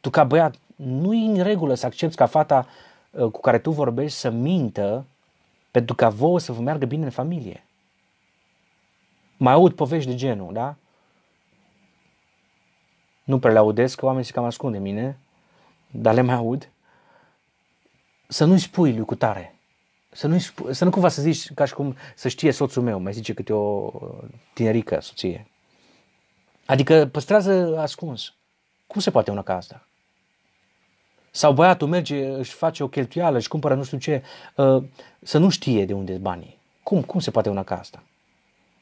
tu ca băiat nu e în regulă să accepti ca fata Uh, cu care tu vorbești să mintă pentru ca vouă să vă meargă bine în familie. Mai aud povești de genul, da? Nu prea le audesc, că oamenii se cam ascund de mine, dar le mai aud. Să nu-i spui lui tare. Să nu, sp- să nu cumva să zici ca și cum să știe soțul meu, mai zice câte o uh, tinerică soție. Adică păstrează ascuns. Cum se poate una ca asta? Sau băiatul merge, își face o cheltuială, își cumpără nu știu ce, uh, să nu știe de unde banii. Cum? Cum se poate una ca asta?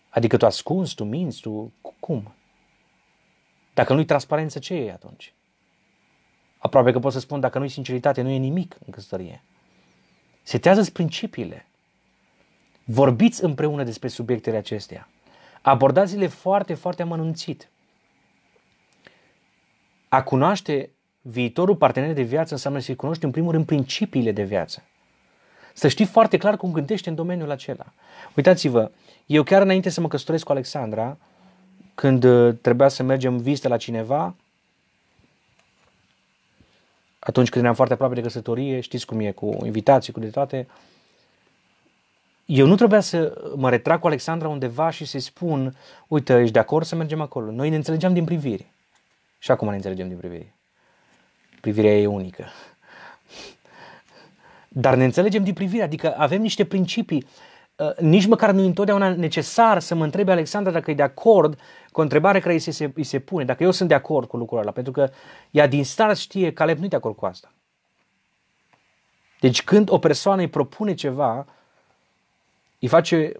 Adică tu ascunzi, tu minți, tu... Cum? Dacă nu-i transparență, ce e atunci? Aproape că pot să spun, dacă nu-i sinceritate, nu e nimic în căsătorie. Setează-ți principiile. Vorbiți împreună despre subiectele acestea. Abordați-le foarte, foarte amănunțit. A cunoaște viitorul partener de viață înseamnă să-i cunoști în primul rând principiile de viață. Să știi foarte clar cum gândești în domeniul acela. Uitați-vă, eu chiar înainte să mă căsătoresc cu Alexandra, când uh, trebuia să mergem vizită la cineva, atunci când eram foarte aproape de căsătorie, știți cum e, cu invitații, cu de toate, eu nu trebuia să mă retrag cu Alexandra undeva și să-i spun, uite, ești de acord să mergem acolo. Noi ne înțelegeam din priviri. Și acum ne înțelegem din priviri privirea e unică. Dar ne înțelegem din privire, adică avem niște principii. Uh, nici măcar nu întotdeauna necesar să mă întrebe Alexandra dacă e de acord cu o întrebare care îi se, îi se pune, dacă eu sunt de acord cu lucrul ăla, pentru că ea din start știe că Alep nu e de acord cu asta. Deci când o persoană îi propune ceva, îi face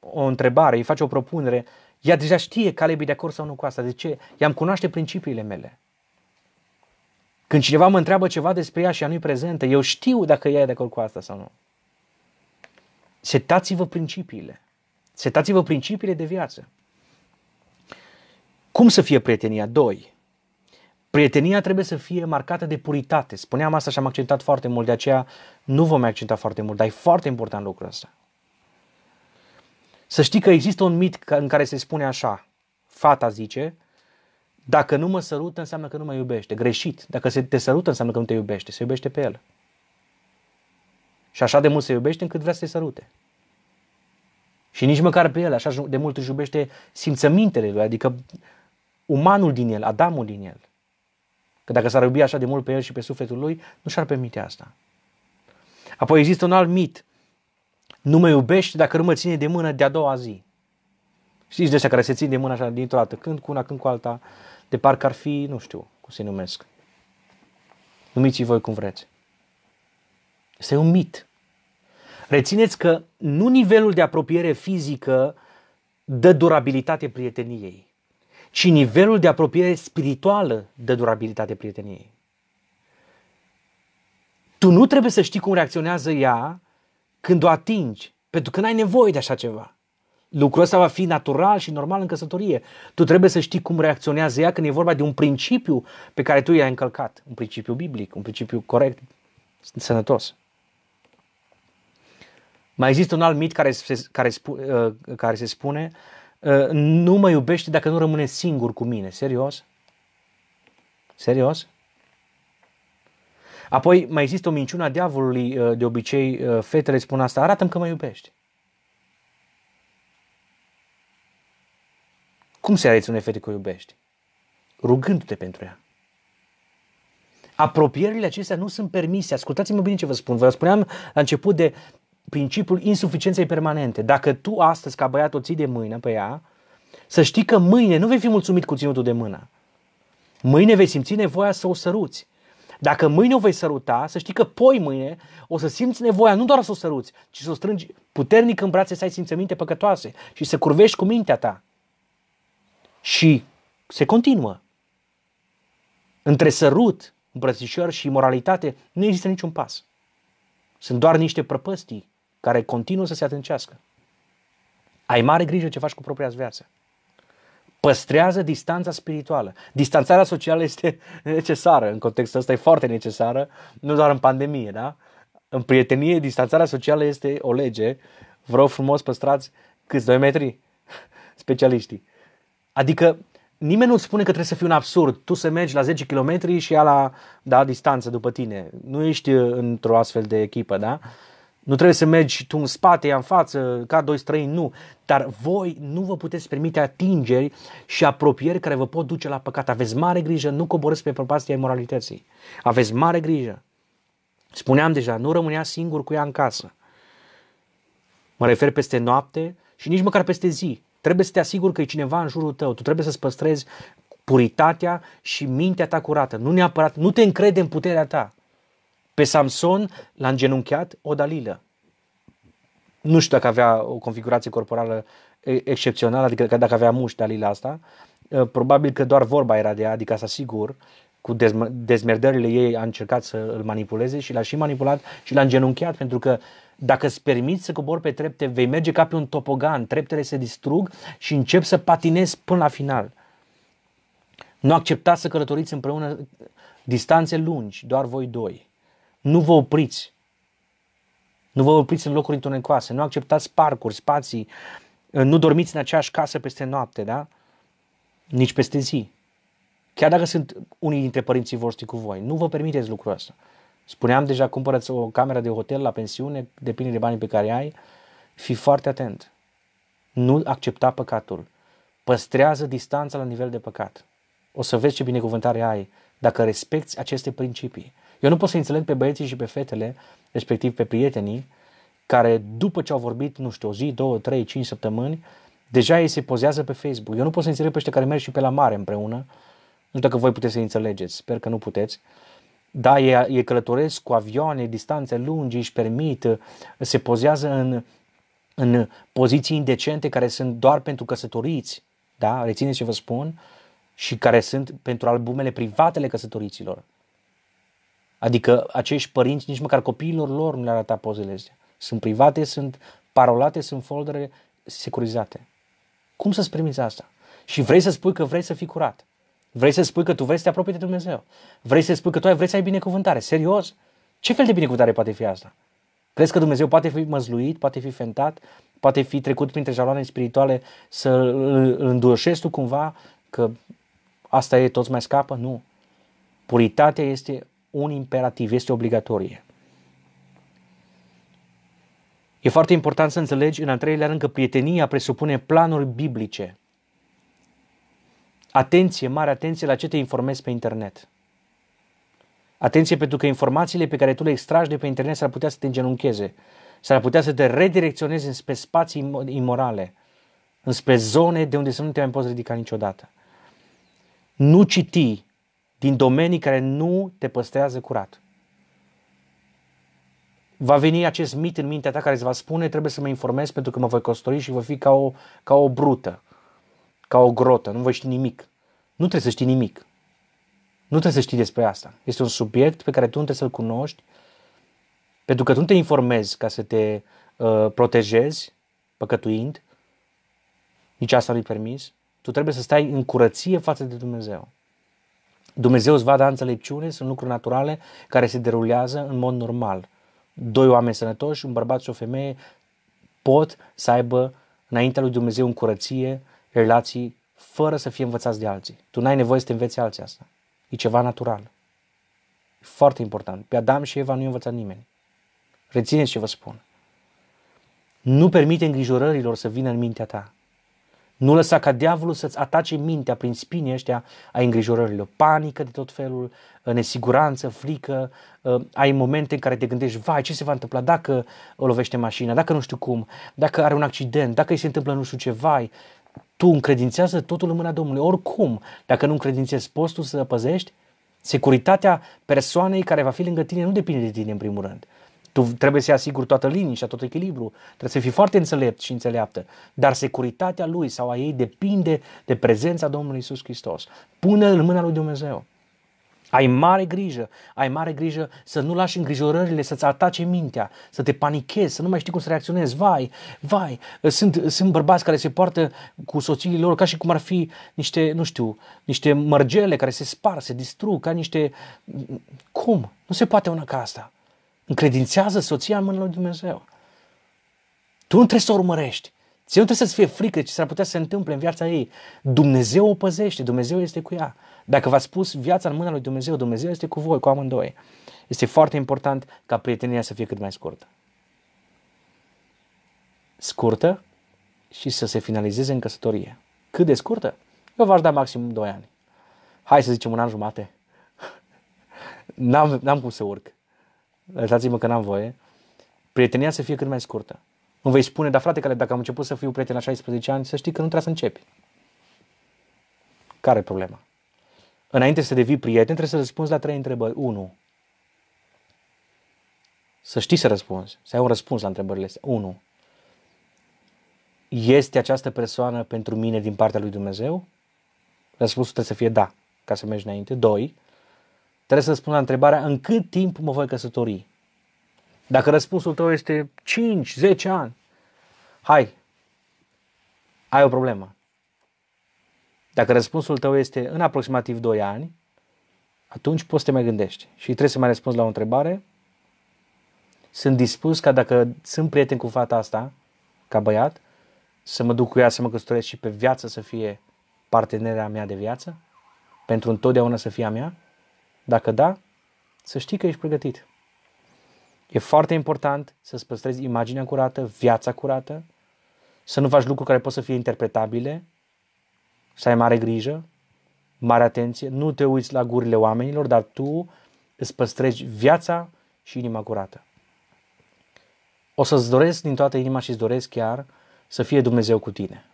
o întrebare, îi face o propunere, ea deja știe că Caleb e de acord sau nu cu asta. De ce? I-am cunoaște principiile mele. Când cineva mă întreabă ceva despre ea și ea nu-i prezentă, eu știu dacă ea e de acord cu asta sau nu. Setați-vă principiile. Setați-vă principiile de viață. Cum să fie prietenia? doi? Prietenia trebuie să fie marcată de puritate. Spuneam asta și am accentat foarte mult, de aceea nu vom mai accenta foarte mult, dar e foarte important lucrul ăsta. Să știi că există un mit în care se spune așa, fata zice, dacă nu mă sărută, înseamnă că nu mă iubește. Greșit. Dacă te sărută, înseamnă că nu te iubește. Se iubește pe el. Și așa de mult se iubește încât vrea să te sărute. Și nici măcar pe el, așa de mult își iubește simțămintele lui, adică umanul din el, Adamul din el. Că dacă s-ar iubi așa de mult pe el și pe sufletul lui, nu și-ar permite asta. Apoi există un alt mit. Nu mă iubești dacă nu mă ține de mână de-a doua zi. Știți de care se țin de mână așa dintr-o dată, când cu una, când cu alta de parcă ar fi, nu știu cum se numesc. Numiți-i voi cum vreți. Este un mit. Rețineți că nu nivelul de apropiere fizică dă durabilitate prieteniei, ci nivelul de apropiere spirituală dă durabilitate prieteniei. Tu nu trebuie să știi cum reacționează ea când o atingi, pentru că n-ai nevoie de așa ceva lucrul ăsta va fi natural și normal în căsătorie. Tu trebuie să știi cum reacționează ea când e vorba de un principiu pe care tu i-ai încălcat. Un principiu biblic, un principiu corect, sănătos. Mai există un alt mit care se, care, spu, uh, care se spune uh, nu mă iubește dacă nu rămâne singur cu mine. Serios? Serios? Apoi mai există o minciună a diavolului, uh, de obicei fetele spun asta, arată-mi că mă iubești. Cum se arăți unei fete că o iubești? Rugându-te pentru ea. Apropierile acestea nu sunt permise. Ascultați-mă bine ce vă spun. Vă spuneam la început de principiul insuficienței permanente. Dacă tu astăzi, ca băiat, o ții de mână pe ea, să știi că mâine nu vei fi mulțumit cu ținutul de mână. Mâine vei simți nevoia să o săruți. Dacă mâine o vei săruta, să știi că poi mâine o să simți nevoia nu doar să o săruți, ci să o strângi puternic în brațe să ai simțăminte păcătoase și să curvești cu mintea ta. Și se continuă. Între sărut, îmbrățișări și moralitate nu există niciun pas. Sunt doar niște prăpăstii care continuă să se atâncească. Ai mare grijă ce faci cu propria viață. Păstrează distanța spirituală. Distanțarea socială este necesară. În contextul ăsta e foarte necesară, nu doar în pandemie, da? În prietenie, distanțarea socială este o lege. vreau frumos, păstrați câți 2 metri specialiștii. Adică nimeni nu-ți spune că trebuie să fii un absurd. Tu să mergi la 10 km și ea la da, distanță după tine. Nu ești uh, într-o astfel de echipă, da? Nu trebuie să mergi tu în spate, ea în față, ca doi străini, nu. Dar voi nu vă puteți permite atingeri și apropieri care vă pot duce la păcat. Aveți mare grijă, nu coborâți pe propastia imoralității. Aveți mare grijă. Spuneam deja, nu rămânea singur cu ea în casă. Mă refer peste noapte și nici măcar peste zi. Trebuie să te asiguri că e cineva în jurul tău. Tu trebuie să-ți păstrezi puritatea și mintea ta curată. Nu neapărat, nu te încrede în puterea ta. Pe Samson l-a îngenunchiat o dalilă. Nu știu dacă avea o configurație corporală excepțională, adică dacă avea mușchi dalila asta, probabil că doar vorba era de ea, adică asta sigur, cu dezmerderile ei a încercat să îl manipuleze și l-a și manipulat și l-a îngenunchiat pentru că uh, dacă îți permiți să cobori pe trepte, vei merge ca pe un topogan, treptele se distrug și încep să patinezi până la final. Nu acceptați să călătoriți împreună distanțe lungi, doar voi doi. Nu vă opriți. Nu vă opriți în locuri întunecoase, nu acceptați parcuri, spații, nu dormiți în aceeași casă peste noapte, da? Nici peste zi. Chiar dacă sunt unii dintre părinții voștri cu voi, nu vă permiteți lucrul ăsta. Spuneam deja, cumpărăți o cameră de hotel la pensiune, depinde de banii pe care ai, fii foarte atent. Nu accepta păcatul. Păstrează distanța la nivel de păcat. O să vezi ce binecuvântare ai dacă respecti aceste principii. Eu nu pot să înțeleg pe băieții și pe fetele, respectiv pe prietenii, care după ce au vorbit, nu știu, o zi, două, trei, cinci săptămâni, deja ei se pozează pe Facebook. Eu nu pot să înțeleg pe ăștia care merg și pe la mare împreună. Nu știu dacă voi puteți să înțelegeți, sper că nu puteți. Uh, da, ei, ei călătoresc cu avioane, distanțe lungi, își permit, se pozează în, în poziții indecente care sunt doar pentru căsătoriți. Da? Rețineți ce vă spun. Și care sunt pentru albumele privatele căsătoriților. Adică acești părinți nici măcar copiilor lor nu le arată pozele astea. Sunt private, sunt parolate, sunt foldere securizate. Cum să-ți asta? Și vrei să spui că vrei să fii curat. Vrei să spui că tu vrei să te apropii de Dumnezeu. Vrei să spui că tu ai, vrei să ai binecuvântare. Serios? Ce fel de binecuvântare poate fi asta? Crezi că Dumnezeu poate fi măzluit, poate fi fentat, poate fi trecut printre jaloane spirituale să îl înduioșezi tu cumva că asta e, toți mai scapă? Nu. Puritatea este un imperativ, este obligatorie. E foarte important să înțelegi, în al treilea rând, că prietenia presupune planuri biblice. Atenție, mare atenție la ce te informezi pe internet. Atenție pentru că informațiile pe care tu le extragi de pe internet s-ar putea să te îngenuncheze, s-ar putea să te redirecționeze înspre spații imorale, înspre zone de unde să nu te mai poți ridica niciodată. Nu citi din domenii care nu te păstrează curat. Va veni acest mit în mintea ta care îți va spune trebuie să mă informez pentru că mă voi construi și voi fi ca o, ca o brută ca o grotă, nu voi ști nimic. Nu trebuie să știi nimic. Nu trebuie să știi despre asta. Este un subiect pe care tu nu trebuie să-l cunoști, pentru că tu nu te informezi ca să te uh, protejezi păcătuind, nici asta nu-i permis. Tu trebuie să stai în curăție față de Dumnezeu. Dumnezeu îți va da înțelepciune, sunt lucruri naturale care se derulează în mod normal. Doi oameni sănătoși, un bărbat și o femeie, pot să aibă înaintea lui Dumnezeu în curăție relații fără să fie învățați de alții. Tu n-ai nevoie să te înveți alții asta. E ceva natural. E foarte important. Pe Adam și Eva nu i-a învățat nimeni. Rețineți ce vă spun. Nu permite îngrijorărilor să vină în mintea ta. Nu lăsa ca diavolul să-ți atace mintea prin spinii ăștia ai îngrijorărilor. Panică de tot felul, nesiguranță, frică. Ă, ai momente în care te gândești, vai, ce se va întâmpla dacă o lovește mașina, dacă nu știu cum, dacă are un accident, dacă îi se întâmplă nu știu ce, vai tu încredințează totul în mâna Domnului. Oricum, dacă nu încredințezi postul să păzești, securitatea persoanei care va fi lângă tine nu depinde de tine în primul rând. Tu trebuie să-i asiguri toată liniștea, tot echilibru, trebuie să fii foarte înțelept și înțeleaptă, dar securitatea lui sau a ei depinde de prezența Domnului Isus Hristos. Pune-l în mâna lui Dumnezeu. Ai mare grijă, ai mare grijă să nu lași îngrijorările să-ți atace mintea, să te panichezi, să nu mai știi cum să reacționezi. Vai, vai, sunt, sunt bărbați care se poartă cu soțiile lor ca și cum ar fi niște, nu știu, niște mărgele care se spar, se distrug, ca niște... Cum? Nu se poate una ca asta. Încredințează soția în mâna lui Dumnezeu. Tu nu trebuie să o urmărești. Ție nu trebuie să-ți fie frică ce s-ar putea să se întâmple în viața ei. Dumnezeu o păzește, Dumnezeu este cu ea. Dacă v-ați pus viața în mâna lui Dumnezeu, Dumnezeu este cu voi, cu amândoi. Este foarte important ca prietenia să fie cât mai scurtă. Scurtă și să se finalizeze în căsătorie. Cât de scurtă? Eu v-aș da maxim 2 ani. Hai să zicem un an jumate. n-am, n-am cum să urc. Lăsați-mă că n-am voie. Prietenia să fie cât mai scurtă. Îmi vei spune, dar frate, că dacă am început să fiu prieten la 16 ani, să știi că nu trebuie să începi. Care e problema? Înainte să devii prieten, trebuie să răspunzi la trei întrebări. 1. Să știi să răspunzi, să ai un răspuns la întrebările astea. 1. Este această persoană pentru mine din partea lui Dumnezeu? Răspunsul trebuie să fie da, ca să mergi înainte. 2. Trebuie să răspund la întrebarea în cât timp mă voi căsători? Dacă răspunsul tău este 5, 10 ani, hai, ai o problemă. Dacă răspunsul tău este în aproximativ 2 ani, atunci poți să te mai gândești și trebuie să mai răspunzi la o întrebare. Sunt dispus ca dacă sunt prieten cu fata asta, ca băiat, să mă duc cu ea să mă căsătoresc și pe viață să fie partenera mea de viață? Pentru întotdeauna să fie a mea? Dacă da, să știi că ești pregătit. E foarte important să-ți păstrezi imaginea curată, viața curată, să nu faci lucruri care pot să fie interpretabile, să ai mare grijă, mare atenție, nu te uiți la gurile oamenilor, dar tu îți păstrezi viața și inima curată. O să-ți doresc din toată inima și îți doresc chiar să fie Dumnezeu cu tine.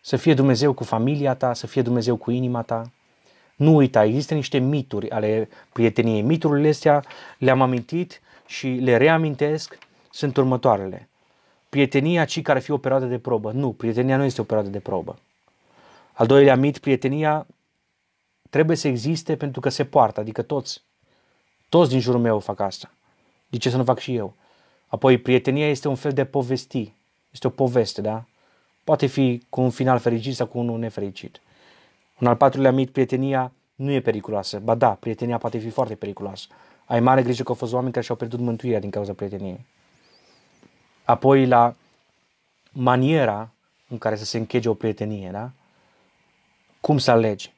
Să fie Dumnezeu cu familia ta, să fie Dumnezeu cu inima ta. Nu uita, există niște mituri ale prieteniei. Miturile astea le-am amintit și le reamintesc sunt următoarele. Prietenia, cei care fi o perioadă de probă. Nu, prietenia nu este o perioadă de probă. Al doilea mit, prietenia trebuie să existe pentru că se poartă, adică toți. Toți din jurul meu fac asta. De ce să nu fac și eu? Apoi, prietenia este un fel de povesti. Este o poveste, da? Poate fi cu un final fericit sau cu unul nefericit. Un al patrulea mit, prietenia nu e periculoasă. Ba da, prietenia poate fi foarte periculoasă ai mare grijă că au fost oameni care și-au pierdut mântuirea din cauza prieteniei. Apoi la maniera în care să se închege o prietenie, da? Cum să alegi?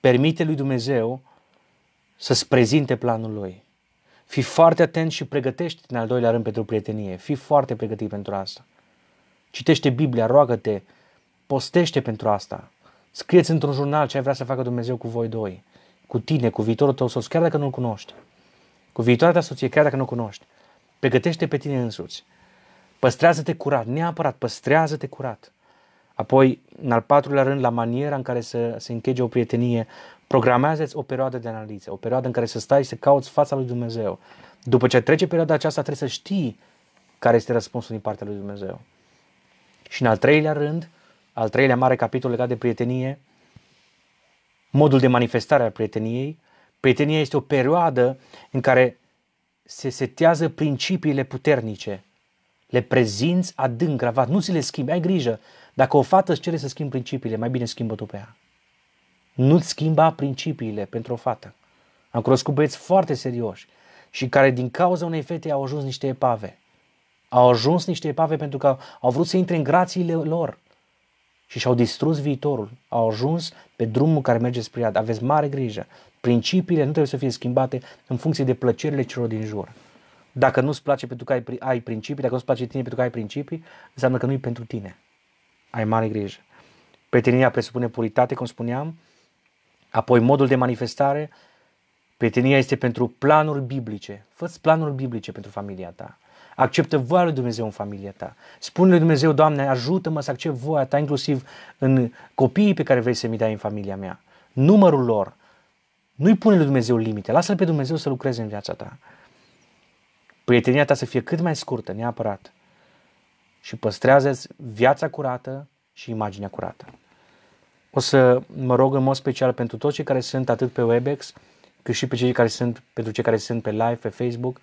Permite lui Dumnezeu să-ți prezinte planul lui. Fii foarte atent și pregătește în al doilea rând pentru prietenie. Fii foarte pregătit pentru asta. Citește Biblia, roagă-te, postește pentru asta. Scrieți într-un jurnal ce ai vrea să facă Dumnezeu cu voi doi, cu tine, cu viitorul tău sos, chiar dacă nu-l cunoști cu viitoarea ta soție, chiar dacă nu o cunoști. Pregătește pe tine însuți. Păstrează-te curat, neapărat, păstrează-te curat. Apoi, în al patrulea rând, la maniera în care să se închege o prietenie, programează-ți o perioadă de analiză, o perioadă în care să stai și să cauți fața lui Dumnezeu. După ce trece perioada aceasta, trebuie să știi care este răspunsul din partea lui Dumnezeu. Și în al treilea rând, al treilea mare capitol legat de prietenie, modul de manifestare al prieteniei, Prietenia este o perioadă în care se setează principiile puternice. Le prezinți adânc, gravat, nu ți le schimbi, ai grijă. Dacă o fată îți cere să schimbi principiile, mai bine schimbă tu pe ea. Nu-ți schimba principiile pentru o fată. Am cunoscut băieți foarte serioși și care din cauza unei fete au ajuns niște epave. Au ajuns niște epave pentru că au vrut să intre în grațiile lor și și-au distrus viitorul. Au ajuns pe drumul care merge spre iad. Aveți mare grijă. Principiile nu trebuie să fie schimbate în funcție de plăcerile celor din jur. Dacă nu-ți place pentru că ai, ai principii, dacă nu-ți place tine pentru că ai principii, înseamnă că nu e pentru tine. Ai mare grijă. Prietenia presupune puritate, cum spuneam, apoi modul de manifestare. Prietenia este pentru planuri biblice. Fă-ți planuri biblice pentru familia ta. Acceptă voia lui Dumnezeu în familia ta. Spune lui Dumnezeu, Doamne, ajută-mă să accept voia ta, inclusiv în copiii pe care vrei să mi dai în familia mea. Numărul lor. Nu-i pune lui Dumnezeu limite. Lasă-L pe Dumnezeu să lucreze în viața ta. Prietenia ta să fie cât mai scurtă, neapărat. Și păstrează-ți viața curată și imaginea curată. O să mă rog în mod special pentru toți cei care sunt atât pe WebEx, cât și pe cei care sunt, pentru cei care sunt pe live, pe Facebook,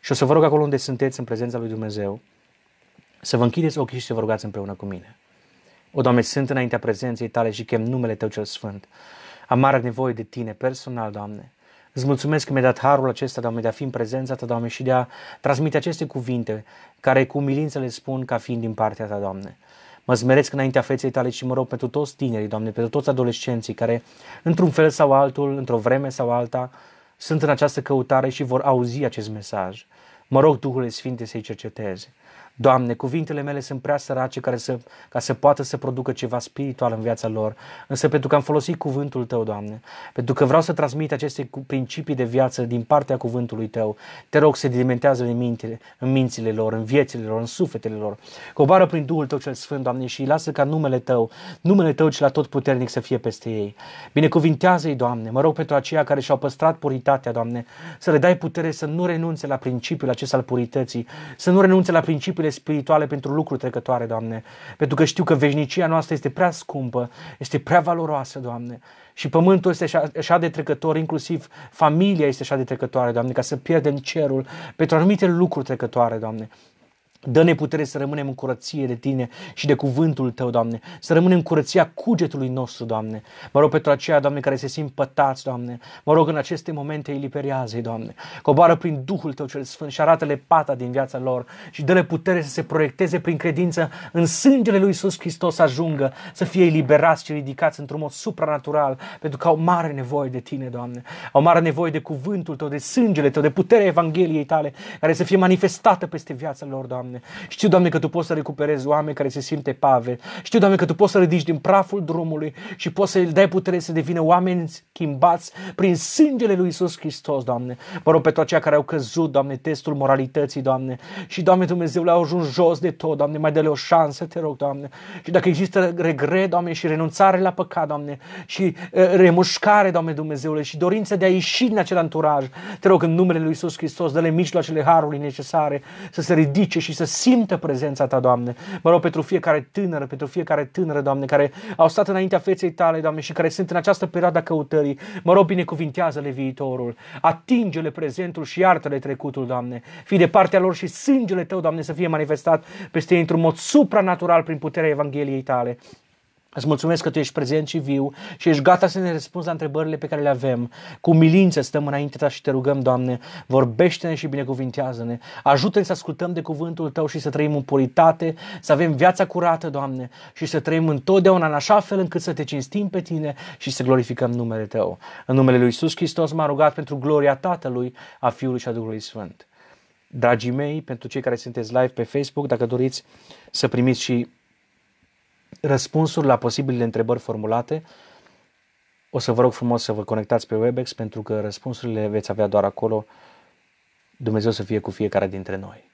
și o să vă rog acolo unde sunteți în prezența lui Dumnezeu să vă închideți ochii și să vă rugați împreună cu mine. O, Doamne, sunt înaintea prezenței tale și chem numele Tău cel Sfânt. Am mare nevoie de Tine personal, Doamne. Îți mulțumesc că mi-ai dat harul acesta, Doamne, de a fi în prezența Ta, Doamne, și de a transmite aceste cuvinte care cu umilință le spun ca fiind din partea Ta, Doamne. Mă smeresc înaintea feței tale și mă rog pentru toți tinerii, Doamne, pentru toți adolescenții care, într-un fel sau altul, într-o vreme sau alta, sunt în această căutare și vor auzi acest mesaj. Mă rog Duhul Sfinte să-i cerceteze. Doamne, cuvintele mele sunt prea sărace care să, ca să poată să producă ceva spiritual în viața lor, însă pentru că am folosit cuvântul Tău, Doamne, pentru că vreau să transmit aceste principii de viață din partea cuvântului Tău, te rog să dimentează în, mintele, în mințile lor, în viețile lor, în sufletele lor. Coboară prin Duhul Tău cel Sfânt, Doamne, și lasă ca numele Tău, numele Tău cel tot puternic să fie peste ei. Binecuvintează-i, Doamne, mă rog pentru aceia care și-au păstrat puritatea, Doamne, să le dai putere să nu renunțe la principiul acesta al purității, să nu renunțe la principiile spirituale pentru lucruri trecătoare, Doamne, pentru că știu că veșnicia noastră este prea scumpă, este prea valoroasă, Doamne, și pământul este așa, așa de trecător, inclusiv familia este așa de trecătoare, Doamne, ca să pierdem cerul pentru anumite lucruri trecătoare, Doamne. Dă-ne putere să rămânem în curăție de Tine și de cuvântul Tău, Doamne. Să rămânem în curăția cugetului nostru, Doamne. Mă rog pentru aceia, Doamne, care se simt pătați, Doamne. Mă rog în aceste momente îi liberează Doamne. Coboară prin Duhul Tău cel Sfânt și arată-le pata din viața lor și dă-le putere să se proiecteze prin credință în sângele lui Iisus Hristos să ajungă, să fie eliberați și ridicați într-un mod supranatural, pentru că au mare nevoie de Tine, Doamne. Au mare nevoie de cuvântul Tău, de sângele Tău, de puterea Evangheliei Tale, care să fie manifestată peste viața lor, Doamne. Doamne. Știu, Doamne, că Tu poți să recuperezi oameni care se simte pave. Știu, Doamne, că Tu poți să ridici din praful drumului și poți să-i dai putere să devină oameni schimbați prin sângele lui Isus Hristos, Doamne. Mă rog pentru aceia care au căzut, Doamne, testul moralității, Doamne. Și, Doamne, Dumnezeu le-a ajuns jos de tot, Doamne, mai dă-le o șansă, te rog, Doamne. Și dacă există regret, Doamne, și renunțare la păcat, Doamne, și uh, remușcare, Doamne Dumnezeule, și dorință de a ieși din acel anturaj, te rog, în numele lui Isus Hristos, dă-le mijloacele harului necesare să se ridice și să să simtă prezența Ta, Doamne. Mă rog pentru fiecare tânără, pentru fiecare tânără, Doamne, care au stat înaintea feței Tale, Doamne, și care sunt în această perioadă a căutării. Mă rog, binecuvintează-le viitorul. Atinge-le prezentul și iartă-le trecutul, Doamne. Fii de partea lor și sângele Tău, Doamne, să fie manifestat peste ei într-un mod supranatural prin puterea Evangheliei Tale. Îți mulțumesc că tu ești prezent și viu și ești gata să ne răspunzi la întrebările pe care le avem. Cu milință stăm înainte ta și te rugăm, Doamne, vorbește-ne și binecuvintează-ne. Ajută-ne să ascultăm de cuvântul tău și să trăim în puritate, să avem viața curată, Doamne, și să trăim întotdeauna în așa fel încât să te cinstim pe tine și să glorificăm numele tău. În numele lui Isus Hristos m-a rugat pentru gloria Tatălui, a Fiului și a Duhului Sfânt. Dragii mei, pentru cei care sunteți live pe Facebook, dacă doriți să primiți și răspunsuri la posibilele întrebări formulate. O să vă rog frumos să vă conectați pe Webex pentru că răspunsurile veți avea doar acolo. Dumnezeu să fie cu fiecare dintre noi.